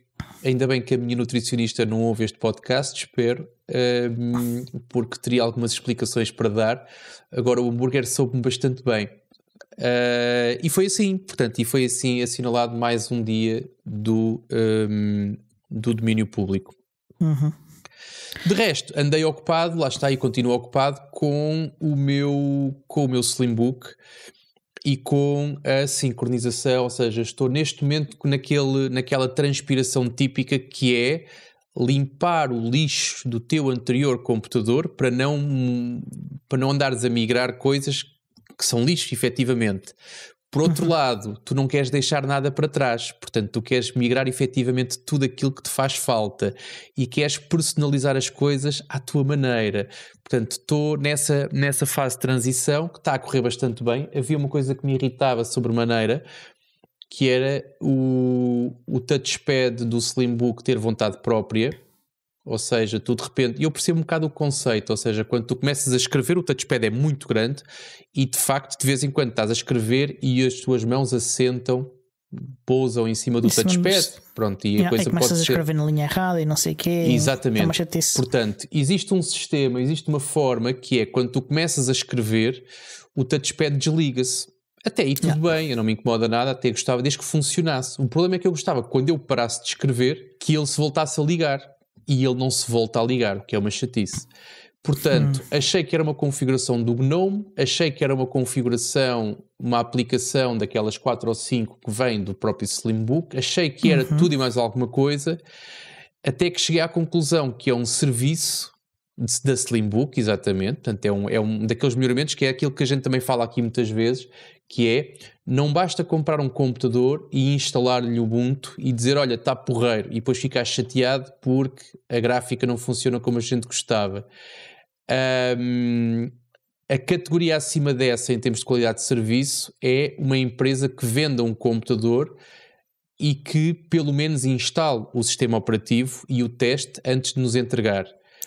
Ainda bem que a minha nutricionista não ouve este podcast, espero, uh, porque teria algumas explicações para dar. Agora o hambúrguer soube-me bastante bem. Uh, e foi assim, portanto, e foi assim assinalado mais um dia do, um, do domínio público. Uhum. De resto, andei ocupado, lá está, e continuo ocupado com o meu, com o meu Slimbook e com a sincronização, ou seja, estou neste momento naquele, naquela transpiração típica que é limpar o lixo do teu anterior computador para não, para não andares a migrar coisas que são lixo, efetivamente. Por outro uhum. lado, tu não queres deixar nada para trás, portanto, tu queres migrar efetivamente tudo aquilo que te faz falta e queres personalizar as coisas à tua maneira. Portanto, estou nessa, nessa fase de transição que está a correr bastante bem. Havia uma coisa que me irritava sobremaneira, que era o, o touchpad do Slimbook ter vontade própria ou seja, tu de repente, eu percebo um bocado o conceito, ou seja, quando tu começas a escrever, o touchpad é muito grande e de facto de vez em quando estás a escrever e as tuas mãos assentam, pousam em cima do Isso touchpad. Mesmo. Pronto, e yeah, a coisa e começas pode a escrever ser... na linha errada e não sei o quê. É Exatamente. Portanto, existe um sistema, existe uma forma que é quando tu começas a escrever, o touchpad desliga-se. Até aí tudo yeah. bem, eu não me incomoda nada, até gostava desde que funcionasse. O problema é que eu gostava que quando eu parasse de escrever, que ele se voltasse a ligar e ele não se volta a ligar, o que é uma chatice. Portanto, hum. achei que era uma configuração do GNOME, achei que era uma configuração, uma aplicação daquelas 4 ou 5 que vem do próprio Slimbook, achei que era uhum. tudo e mais alguma coisa, até que cheguei à conclusão que é um serviço da Slimbook, exatamente, portanto é um, é um daqueles melhoramentos que é aquilo que a gente também fala aqui muitas vezes, que é não basta comprar um computador e instalar-lhe o Ubuntu e dizer olha está porreiro e depois ficar chateado porque a gráfica não funciona como a gente gostava. Um, a categoria acima dessa em termos de qualidade de serviço é uma empresa que venda um computador e que pelo menos instale o sistema operativo e o teste antes de nos entregar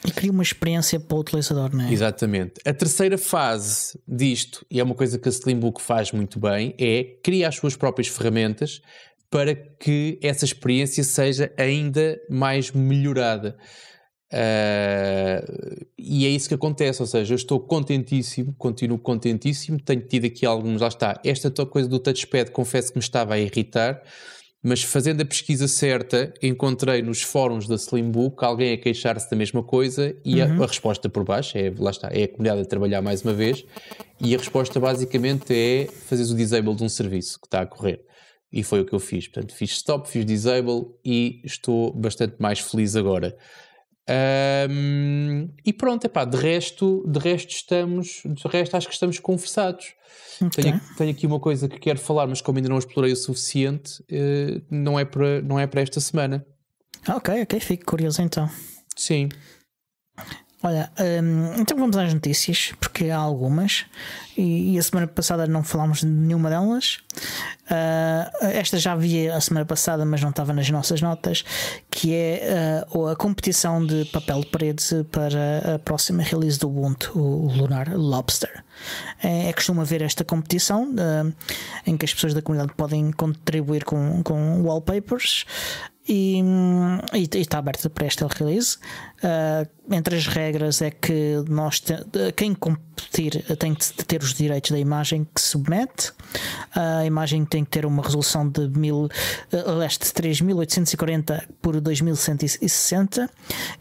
e cria uma experiência para o utilizador, não é? Exatamente. A terceira fase disto, e é uma coisa que a Slimbook faz muito bem, é criar as suas próprias ferramentas para que essa experiência seja ainda mais melhorada. Uh, e é isso que acontece, ou seja, eu estou contentíssimo, continuo contentíssimo, tenho tido aqui alguns, lá está, esta coisa do touchpad confesso que me estava a irritar, mas fazendo a pesquisa certa, encontrei nos fóruns da Slimbook alguém a queixar-se da mesma coisa e uhum. a, a, resposta por baixo é, lá está, é a comunidade a trabalhar mais uma vez e a resposta basicamente é fazer o disable de um serviço que está a correr. E foi o que eu fiz. Portanto, fiz stop, fiz disable e estou bastante mais feliz agora. Um, e pronto, epá, de resto, de resto estamos, de resto acho que estamos conversados. Okay. Tenho, tenho, aqui uma coisa que quero falar, mas como ainda não explorei o suficiente, uh, não, é para, não é para esta semana. Ok, ok, fico curioso então. Sim. Olha, hum, então vamos às notícias, porque há algumas, e, e, a semana passada não falámos de nenhuma delas. Uh, esta já havia a semana passada, mas não estava nas nossas notas, que é uh, a competição de papel de parede para a próxima release do Ubuntu, o Lunar Lobster é, costume haver esta competição em que as pessoas da comunidade podem contribuir com, com wallpapers e está aberta para esta release. Uh, entre as regras é que nós te, quem competir tem que ter os direitos da imagem que submete. Uh, a imagem tem que ter uma resolução de mil, uh, eh, 3840 por 2160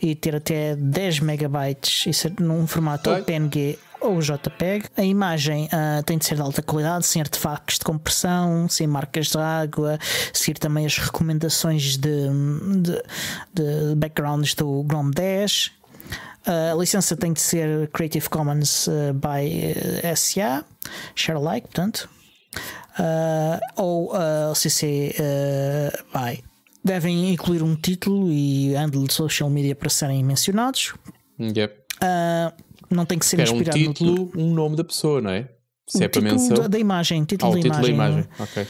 e ter até 10 megabytes e ser num formato tá. Oi ou JPEG. A imagem uh, tem de ser de alta qualidade, sem artefactos de compressão, sem marcas de água, seguir também as recomendações de, de, de backgrounds do GNOME 10. Ah, a licença tem de ser Creative Commons ah, by SA, share alike, portanto, ou CC by. Devem incluir um título e handle de social media para serem mencionados. Yep. Uh, não tem que ser inspirado um título, no título. um nome da pessoa, não é? Se o é para menção. Da, da imagem, ah, título ah, da título imagem. Da imagem. Não, é?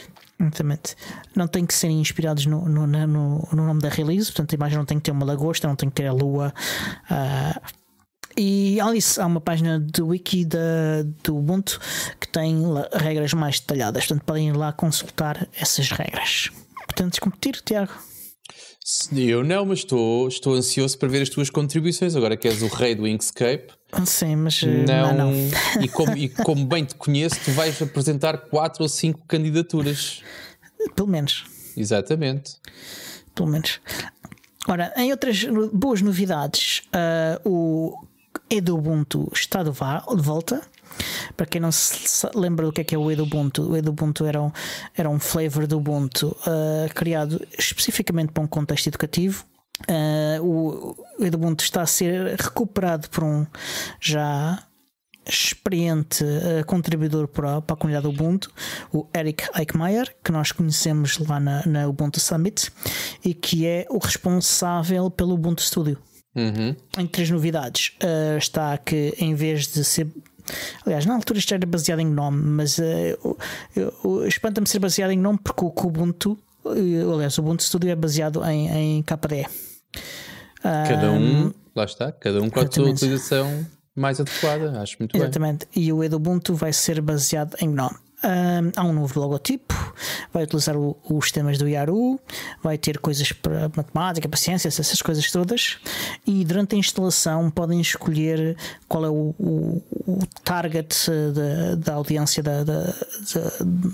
Exatamente. Não tem que ser inspirados no, no, no, no, nome da release, portanto a imagem não tem que ter uma lagosta, não tem que ter a lua. Uh, e Alice, há uma página do wiki da, do Ubuntu que tem regras mais detalhadas, portanto podem ir lá consultar essas regras. Portanto, descompetir, Tiago. Eu não, mas estou, estou ansioso para ver as tuas contribuições. Agora que és o rei do Inkscape. Sim, mas eh, é não. não. E, como, e como bem te conheço, tu vais apresentar quatro ou cinco candidaturas. Pelo menos. Exatamente. Pelo menos. Ora, em outras boas novidades, uh, o Edubuntu está de volta. Para quem não se lembra do que é, que é o Edubuntu, o Edubuntu era um, era um flavor do Ubuntu uh, criado especificamente para um contexto educativo. Uh, o Edubuntu está a ser recuperado por um já experiente uh, contribuidor para, para a comunidade Ubuntu, o Eric Eichmeier, que nós conhecemos lá na, na Ubuntu Summit e que é o responsável pelo Ubuntu Studio. Uhum. Em três novidades uh, está que em vez de ser Aliás, na altura isto era baseado em GNOME, mas uh, espanta-me ser baseado em GNOME porque o Ubuntu, uh, aliás, o Ubuntu Studio é baseado em, em KDE. Cada um, lá está, cada um com a sua utilização mais adequada, acho muito exatamente. bem. Exatamente, e o Ubuntu vai ser baseado em GNOME. Um, há um novo logotipo, vai utilizar o, os temas do Yaru, vai ter coisas para matemática, para ciências, essas coisas todas. E durante a instalação podem escolher qual é o, o, o target da, da audiência da, da, da,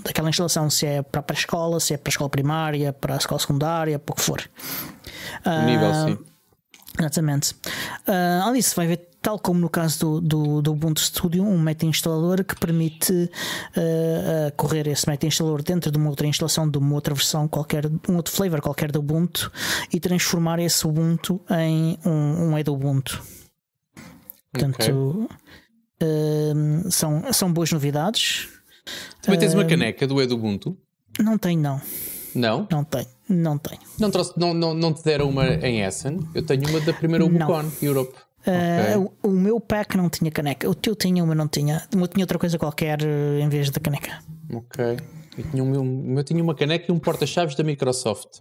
daquela instalação: se é para a escola, se é para a escola primária, para a escola secundária, para o que for. O nível, uh, sim. Exatamente. Uh, além disso, vai ver tal como no caso do, do, do Ubuntu Studio, um meta instalador que permite uh, correr esse meta instalador dentro de uma outra instalação de uma outra versão qualquer, um outro flavor qualquer do Ubuntu e transformar esse Ubuntu em um, um Edo Ubuntu. Portanto, okay. uh, são, são boas novidades. Também tens uh, uma eh, caneca do Edo Ubuntu? Não tenho, não. Não? Não tenho, não tenho. Não, trouxe, não, não, não te deram uma em Essen? Eu tenho uma da primeira UbuCon Europe. Okay. Uh, o, meu pack não tinha caneca, o teu tinha, o meu não tinha. O meu tinha outra coisa qualquer eh, em vez da caneca. Ok. Eu tinha, um, o meu tinha uma caneca e um porta-chaves da Microsoft.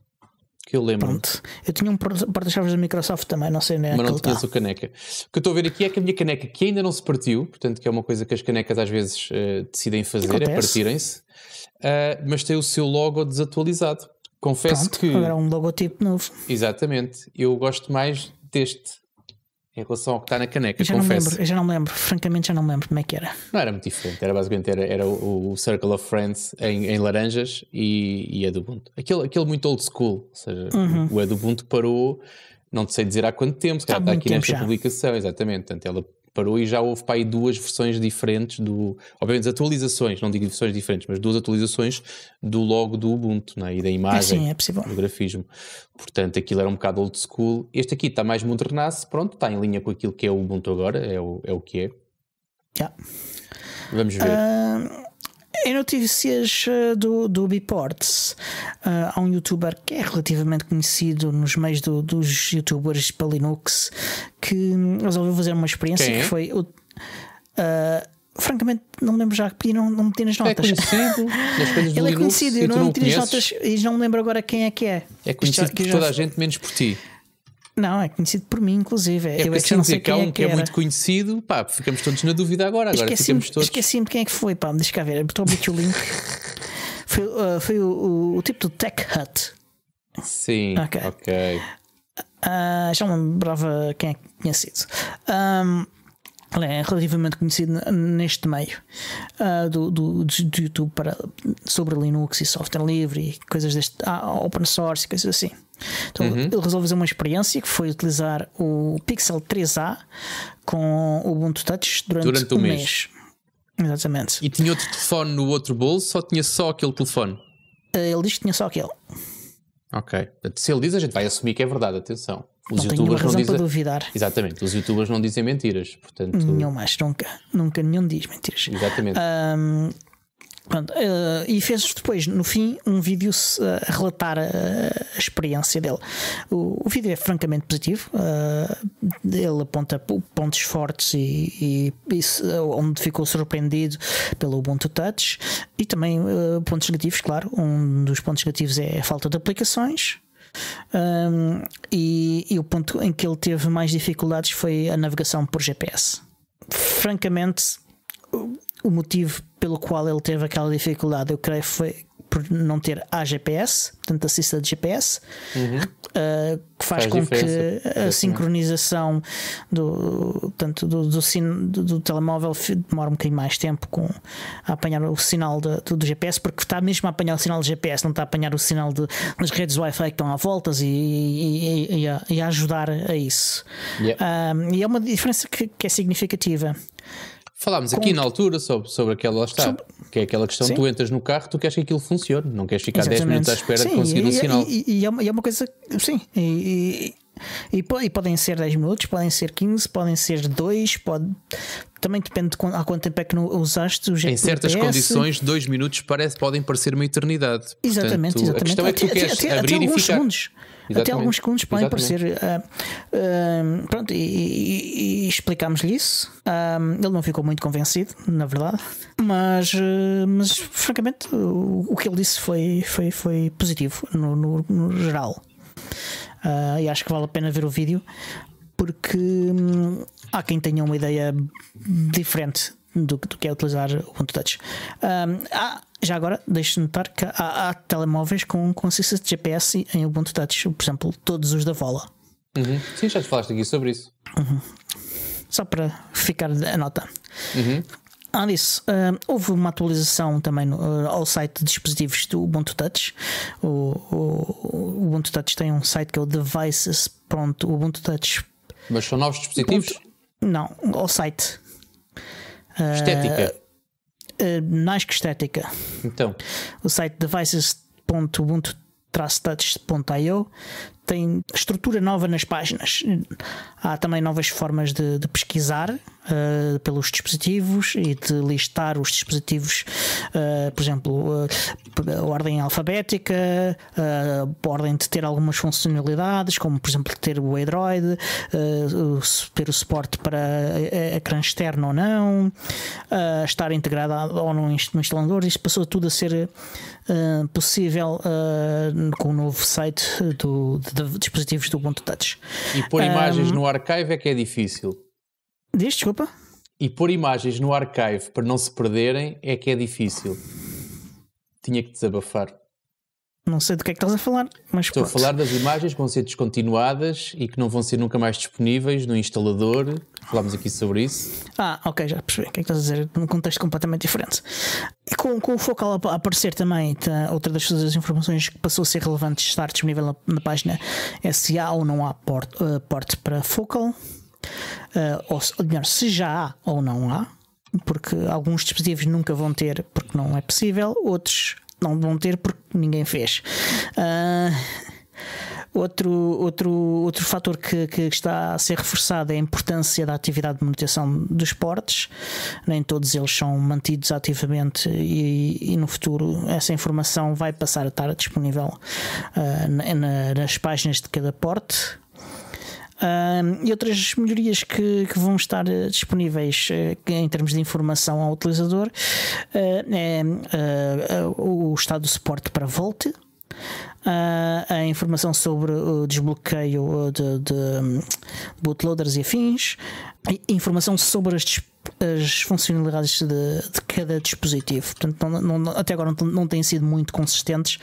Que eu lembro. Pronto. Eu tinha um porta-chaves da Microsoft também, não sei nem é Mas não tinha tá. o caneca. O que eu estou a ver aqui é que a minha caneca, que ainda não se partiu, portanto, que é uma coisa que as canecas às vezes uh, decidem fazer, é Acontece. é partirem-se, uh, mas tem o seu logo desatualizado. Confesso Pronto, que. Agora é um logotipo novo. Exatamente. Eu gosto mais deste em relação ao que está na caneca, já confesso. Não lembro, já não me lembro, francamente já não me lembro como é que era. Não era muito diferente, era basicamente era, era o, Circle of Friends em, em laranjas e, e Adubuntu. Aquele, aquele muito old school, ou seja, uhum. o Adubuntu parou, não sei dizer há quanto tempo, se calhar está aqui nesta já. publicação, exatamente. Portanto, ela parou e já houve para aí duas versões diferentes do. Obviamente, atualizações, não digo versões diferentes, mas duas atualizações do logo do Ubuntu né? e da imagem, é, sim, é do grafismo. Portanto, aquilo era um bocado old school. Este aqui está mais modernasse, pronto, está em linha com aquilo que é o Ubuntu agora, é o, é o que é. Yeah. Vamos ver. Uh... Em é notícias eh, do, do Biports, uh, eh, há um youtuber que é relativamente conhecido nos meios do, dos youtubers para Linux que resolveu fazer uma experiência que é? foi. Uh, francamente, não me lembro já que pedi, não, não meti nas é notas. É conhecido nas do Ele é conhecido, eu não, não meti nas notas e não me lembro agora quem é que é. É conhecido por toda a gente, menos por ti. Não, é conhecido por mim, inclusive. É eu é que não sei quem um é que, é, é, é muito conhecido, pá, ficamos todos na dúvida agora. agora esqueci-me, todos... esqueci quem é que foi, pá, deixa cá ver, estou a abrir o link. foi, uh, foi o, o, o, tipo do Tech Hut. Sim, ok. okay. Uh, já me lembrava quem é que tinha sido. Um, ele é relativamente conhecido neste meio uh, do, do, do YouTube para, sobre Linux e software livre e coisas deste ah, open source e coisas assim. Então uhum. ele resolveu fazer uma experiência que foi utilizar o Pixel 3A com o Ubuntu Touch durante, durante um, mês. mês. Exatamente. E tinha outro telefone no outro bolso ou tinha só aquele telefone? Eh, ele diz que tinha só aquele. Ok. Se ele diz, a gente vai assumir que é verdade, atenção. Os não youtubers não dizem. duvidar. Exatamente, os youtubers não dizem mentiras, portanto. Nenhum mais, nunca. Nunca nenhum diz mentiras. Exatamente. Um, Pronto, uh, e fez depois, no fim, um vídeo eh, a relatar a, eh, a experiência dele. O, o, vídeo é francamente positivo, uh, ele aponta pontos fortes e, e, e, onde ficou surpreendido pelo Ubuntu Touch e também uh, pontos negativos, claro. Um dos pontos negativos é a falta de aplicações. Um, e, e o ponto em que ele teve mais dificuldades foi a navegação por GPS. Francamente, o motivo pelo qual ele teve aquela dificuldade, eu creio, foi por não ter a GPS portanto, assista de GPS, uhum. uh, que faz, faz com que a sincronização do, tanto do, do, do, do, telemóvel demore um bocadinho mais tempo com, a apanhar o sinal de, do, do, GPS, porque está mesmo a apanhar o sinal do GPS, não está a apanhar o sinal de, das redes Wi-Fi que estão à voltas e, e, e, a, e a, ajudar a isso. Uh, e é uma diferença que, que é significativa. Falámos aqui na altura sobre, sobre aquela, lá está, sobre... que é aquela questão, Sim. tu entras no carro, tu queres que aquilo funcione, não queres ficar Exatamente. 10 minutos à espera Sim, de conseguir e, um é- sinal. E, e, é uma é coisa, Sim, e, e, podem ser 10 minutos, podem ser 15, podem ser 2, pode... também depende de quanto, há quanto tempo é que não usaste o GPS. Em certas condições, 2 minutos parece, podem parecer uma eternidade. Exatamente, Portanto, exatamente. A questão é que tu queres até, abrir até e ficar. Segundos. Exatamente. até alguns segundos podem Exatamente. parecer. Uh, uh, pronto, e, e, e explicámos-lhe isso. Uh, ele não ficou muito convencido, na verdade, mas, mas francamente, o, o, que ele disse foi, foi, foi positivo no, no, no geral. e acho que vale a pena ver o vídeo porque hum, há quem tenha uma ideia diferente do, do que é utilizar o Ubuntu Touch. Um, há, já agora, deixo notar que há, há telemóveis com, com de GPS em Ubuntu Touch, por exemplo, todos os da Vola. Uhum. Sim, já te falaste aqui sobre isso. Uhum. Só para ficar a nota. Uhum. Além disso, houve uma atualização também no, uh, ao site de dispositivos do Ubuntu Touch. O, o, o, Ubuntu Touch tem um site que é o devices.ubuntutouch. Mas são novos dispositivos? Não, ao site. Ah, estética. Uh, mais que estética. Então. O site devices.ubuntu-touch.io tem estrutura nova nas páginas. Há também novas formas de, de pesquisar uh, pelos dispositivos e de listar os dispositivos, uh, por exemplo, uh, ordem alfabética, ordem de ter algumas funcionalidades, como por exemplo ter o Android, ter o suporte para ecrã externo ou não, estar integrado ou não no instalador. Isso passou tudo a ser possível com o novo site do, de, de dispositivos do Ubuntu Touch. E pôr imagens um, no archive é que é difícil. Diz, desculpa. E pôr imagens no archive para não se perderem é que é difícil. Tinha que desabafar. Não sei do que é que estás a falar, mas Estou pronto. a falar das imagens que vão ser descontinuadas e que não vão ser nunca mais disponíveis no instalador. Falámos aqui sobre isso. Ah, ok, já percebi. O que é que estás a dizer? Num contexto completamente diferente. E com, com o Focal a aparecer também, tá, outra das, informações que passou a ser relevante estar disponível na, na página é se há ou não há eh, porte uh, para Focal. Ah, ou, ou melhor, se já há ou não há, porque alguns dispositivos nunca vão ter porque não é possível, outros não vão ter porque ninguém fez. Uh, outro, outro, outro fator que, que, está a ser reforçado é a importância da atividade de manutenção dos portes. Nem todos eles são mantidos ativamente e, e no futuro essa informação vai passar a estar disponível uh, na, nas páginas de cada porte Uh, e outras melhorias que, que vão estar eh, disponíveis uh, em termos de informação ao utilizador uh, é o estado do suporte para Volt. a informação sobre o desbloqueio de, de bootloaders e afins, informação sobre as as funcionalidades de, de, cada dispositivo. Portanto, não, não, até agora não, não têm sido muito consistentes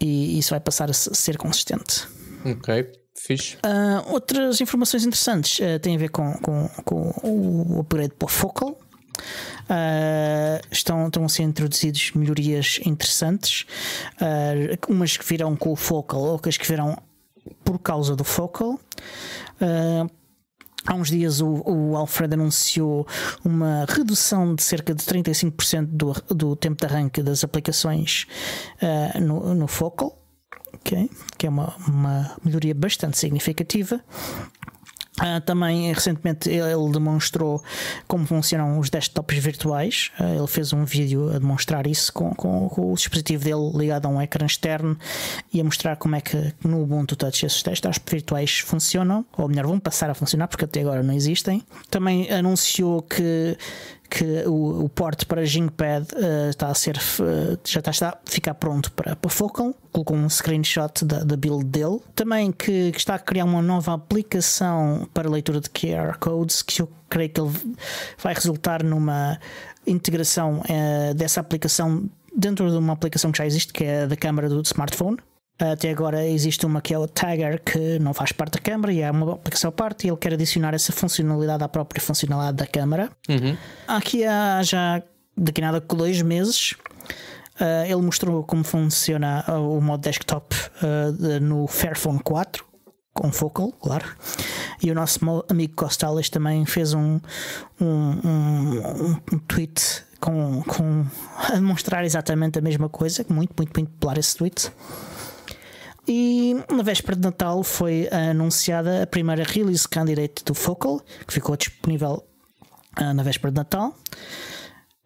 e isso vai passar a ser consistente. Ok. Fixe. Uh, outras informações interessantes uh, têm a ver com, com, com o upgrade para o Focal. Uh, estão, estão a ser introduzidas melhorias interessantes, uh, umas que virão com o Focal, outras que virão por causa do Focal. Uh, Há uns dias o, o, Alfred anunciou uma redução de cerca de 35% do, do tempo de arranque das aplicações uh, no, no Focal que é uma, uma melhoria bastante significativa. Uh, também recentemente ele demonstrou como funcionam os desktops virtuais. Uh, ele fez um vídeo a demonstrar isso com, com, com, o dispositivo dele ligado a um ecrã externo e a mostrar como é que no Ubuntu Touch esses desktops virtuais funcionam, ou melhor, vão passar a funcionar porque até agora não existem. Também anunciou que que o, o porte para Jingpad uh, eh, está a ser uh, já está, está, a ficar pronto para, para Focal. Colocou um screenshot da, da build dele. Também que, que, está a criar uma nova aplicação para leitura de QR codes que eu creio que ele vai resultar numa integração uh, dessa aplicação dentro de uma aplicação que já existe que é da câmara do smartphone até agora existe uma que é o Tiger que não faz parte da câmara e é uma aplicação à parte e ele quer adicionar essa funcionalidade à própria funcionalidade da câmara. Uhum. Aqui há já daqui nada com dois meses. Uh, ele mostrou como funciona eh, o modo desktop uh, de, no Fairphone 4 com focal, claro. E o nosso amigo Costales também fez um, um, um, um tweet com, com a demonstrar exatamente a mesma coisa, muito, muito, muito popular esse tweet. E na véspera de Natal foi anunciada a primeira release candidate do Focal, que ficou disponível ah, na véspera de Natal.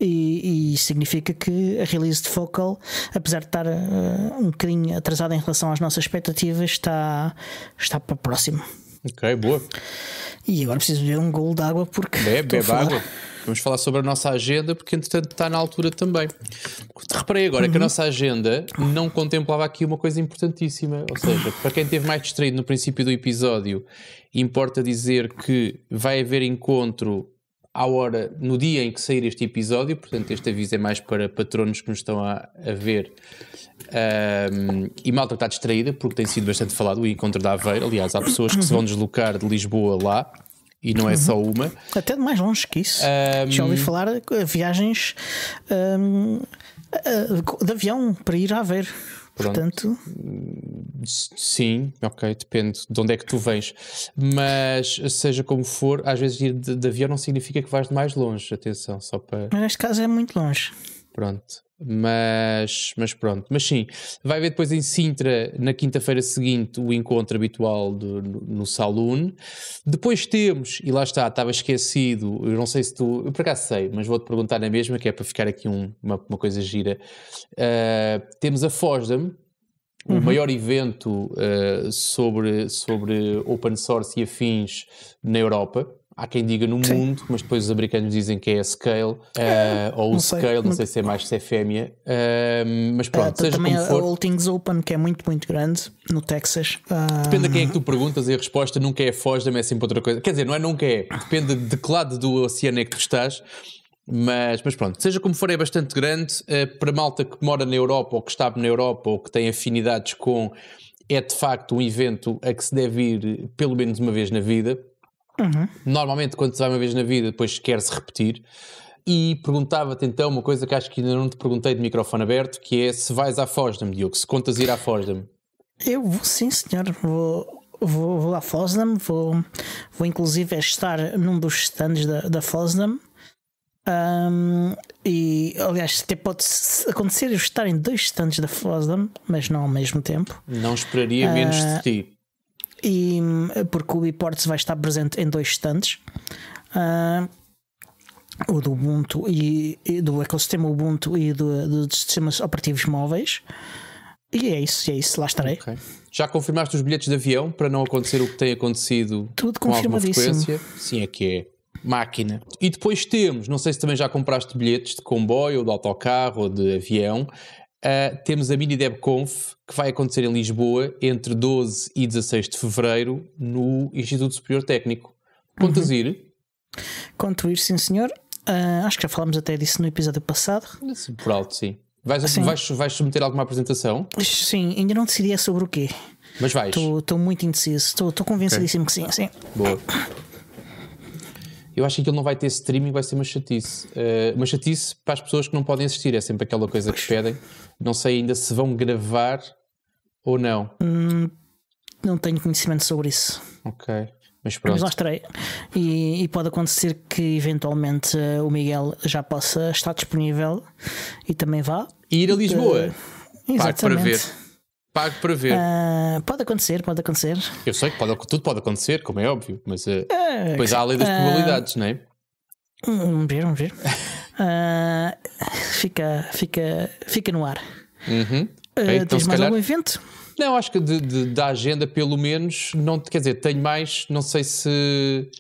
E, e, significa que a release de Focal, apesar de estar uh, um bocadinho atrasada em relação às nossas expectativas, está, está para próximo. Ok, boa. E agora preciso beber um golo de água porque. Bebe, bebe água. Vamos falar sobre a nossa agenda, porque entretanto está na altura também. O que reparei agora uhum. é que a uhum. nossa agenda não contemplava aqui uma coisa importantíssima. Ou seja, para quem esteve mais distraído no princípio do episódio, importa dizer que vai haver encontro à hora, no dia em que sair este episódio, portanto, este aviso é mais para patronos que nos estão a, a ver. Um, e malta está distraída porque tem sido bastante falado o encontro da Aveiro. Aliás, há pessoas que se vão deslocar de Lisboa lá e não é só uhum. uma. Até de mais longe que isso. Um... Já ouvi falar de viagens um, de avião para ir a ver. Pronto. Portanto. Sim, ok, depende de onde é que tu vens. Mas, seja como for, às vezes ir de, de avião não significa que vais de mais longe, atenção, só para. Mas neste caso é muito longe. Pronto. Mas, mas pronto, mas sim, vai haver depois em Sintra, na quinta-feira seguinte, o encontro habitual do, no, no Saloon. Depois temos, e lá está, estava esquecido, eu não sei se tu, eu por acaso sei, mas vou-te perguntar na mesma, que é para ficar aqui um, uma, uma, coisa gira. Uh, temos a Fosdam, o uhum. maior evento uh, sobre, sobre open source e afins na Europa há quem diga no Sim. mundo, mas depois os americanos dizem que é a scale, é, eh, ou o sei, scale, não sei se é mais se é fêmea, uh, mas é, pronto, uh, seja também como for. a Things Open, que é muito, muito grande no Texas. Ehm, depende a quem é que tu perguntas e a resposta nunca é mas é sempre outra coisa. Quer dizer, não é nunca é, depende de que lado do oceano é que tu estás. Mas, mas pronto, seja como for, é bastante grande. Eh, para malta que mora na Europa ou que está na Europa ou que tem afinidades com, é de facto um evento a que se deve ir pelo menos uma vez na vida Uhum. Normalmente, quando se vai uma vez na vida, depois quer-se repetir. E perguntava-te então uma coisa que acho que ainda não te perguntei de microfone aberto, que é se vais à Fosdam, Diogo, se contas ir à Fosdam. Eu vou sim, senhor. Vou, vou, vou à Fosdam, vou, vou inclusive é estar num dos stands da, da Fosdam. Um, e aliás, até pode acontecer eu estar em dois stands da Fosdam, mas não ao mesmo tempo. Não esperaria menos uh, de ah, ti e, eh, porque o Biports vai estar presente em dois stands. Uh, o do Ubuntu e, e, do ecossistema Ubuntu e do, do, dos sistemas operativos móveis. E é isso, é isso, lá estarei. Okay. Já confirmaste os bilhetes de avião para não acontecer o que tem acontecido Tudo com alguma frequência? Sim, é que é máquina. E depois temos, não sei se também já compraste bilhetes de comboio, ou de autocarro, ou de avião, Uh, temos a mini Debconf que vai acontecer em Lisboa entre 12 e 16 de fevereiro no Instituto Superior Técnico. Contas uhum. ir? Conto ir, sim, senhor. Uh, acho que já falámos até disso no episódio passado. Por alto, sim. Vais, assim, vais, vais submeter alguma apresentação? Sim, ainda não decidi é sobre o quê. Mas vais. Estou muito indeciso. Estou convencidíssimo okay. que sim, sim. Boa. Eu acho que aquilo não vai ter streaming, vai ser uma chatice. Uh, uma chatice para as pessoas que não podem assistir, é sempre aquela coisa que pedem. Não sei ainda se vão gravar ou não. Hum, não tenho conhecimento sobre isso. Ok. Mas pronto. Mas lá estarei. E, e, pode acontecer que eventualmente eh, o Miguel já possa estar disponível e também vá. E ir a Lisboa. Uh, exatamente. para ver. Pago para ver. Uh, pode acontecer, pode acontecer. Eu sei que pode, tudo pode acontecer, como é óbvio, mas uh, uh, depois há a lei das ah, probabilidades, não é? Hum, vamos ver, vamos ver. fica, fica, fica no ar. Uhum. Então tens mais calhar... algum evento? Não, acho que de, de, da agenda, pelo menos, não quer dizer, tenho mais, não sei se.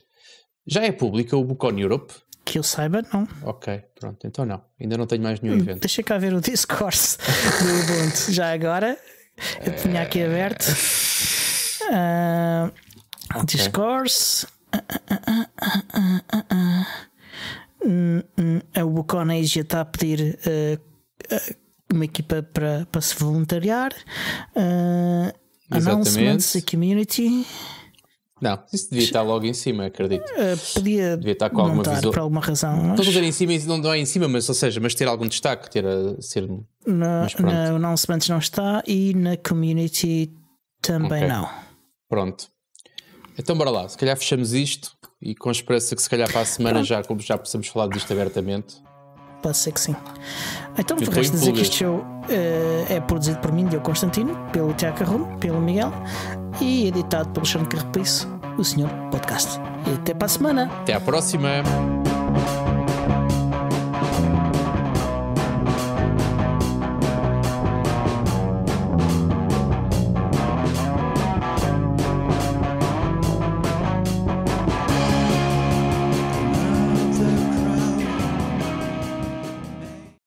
Já é pública o Bucon Europe? Que eu saiba, não. Ok, pronto, então não. Ainda não tenho mais nenhum hum, evento. Deixa cá ver o discurso do Ubuntu já agora. Eu tinha aqui aberto. Uh, okay. Discourse. é o Bucon Asia está a pedir ah, ah, uma equipa para, para se voluntariar. Uh, announcements, a community. Não, isso devia estar logo em cima, acredito. Uh, podia devia estar com alguma visual... por alguma razão. Mas... Estou a em cima e não, dói é em cima, mas ou seja, mas ter algum destaque, ter a ser. Na, na não não está e na community também okay. não. Pronto. Então bora lá, se calhar fechamos isto e com esperança que se calhar para a semana já, como já possamos falar disto abertamente pode ser que sim. Então, eu de dizer que este show uh, é produzido por mim, Diogo Constantino, pelo Tiago Carrum, pelo Miguel e editado pelo Sean Carrepiço, o Senhor Podcast. E até para a semana. Até à próxima.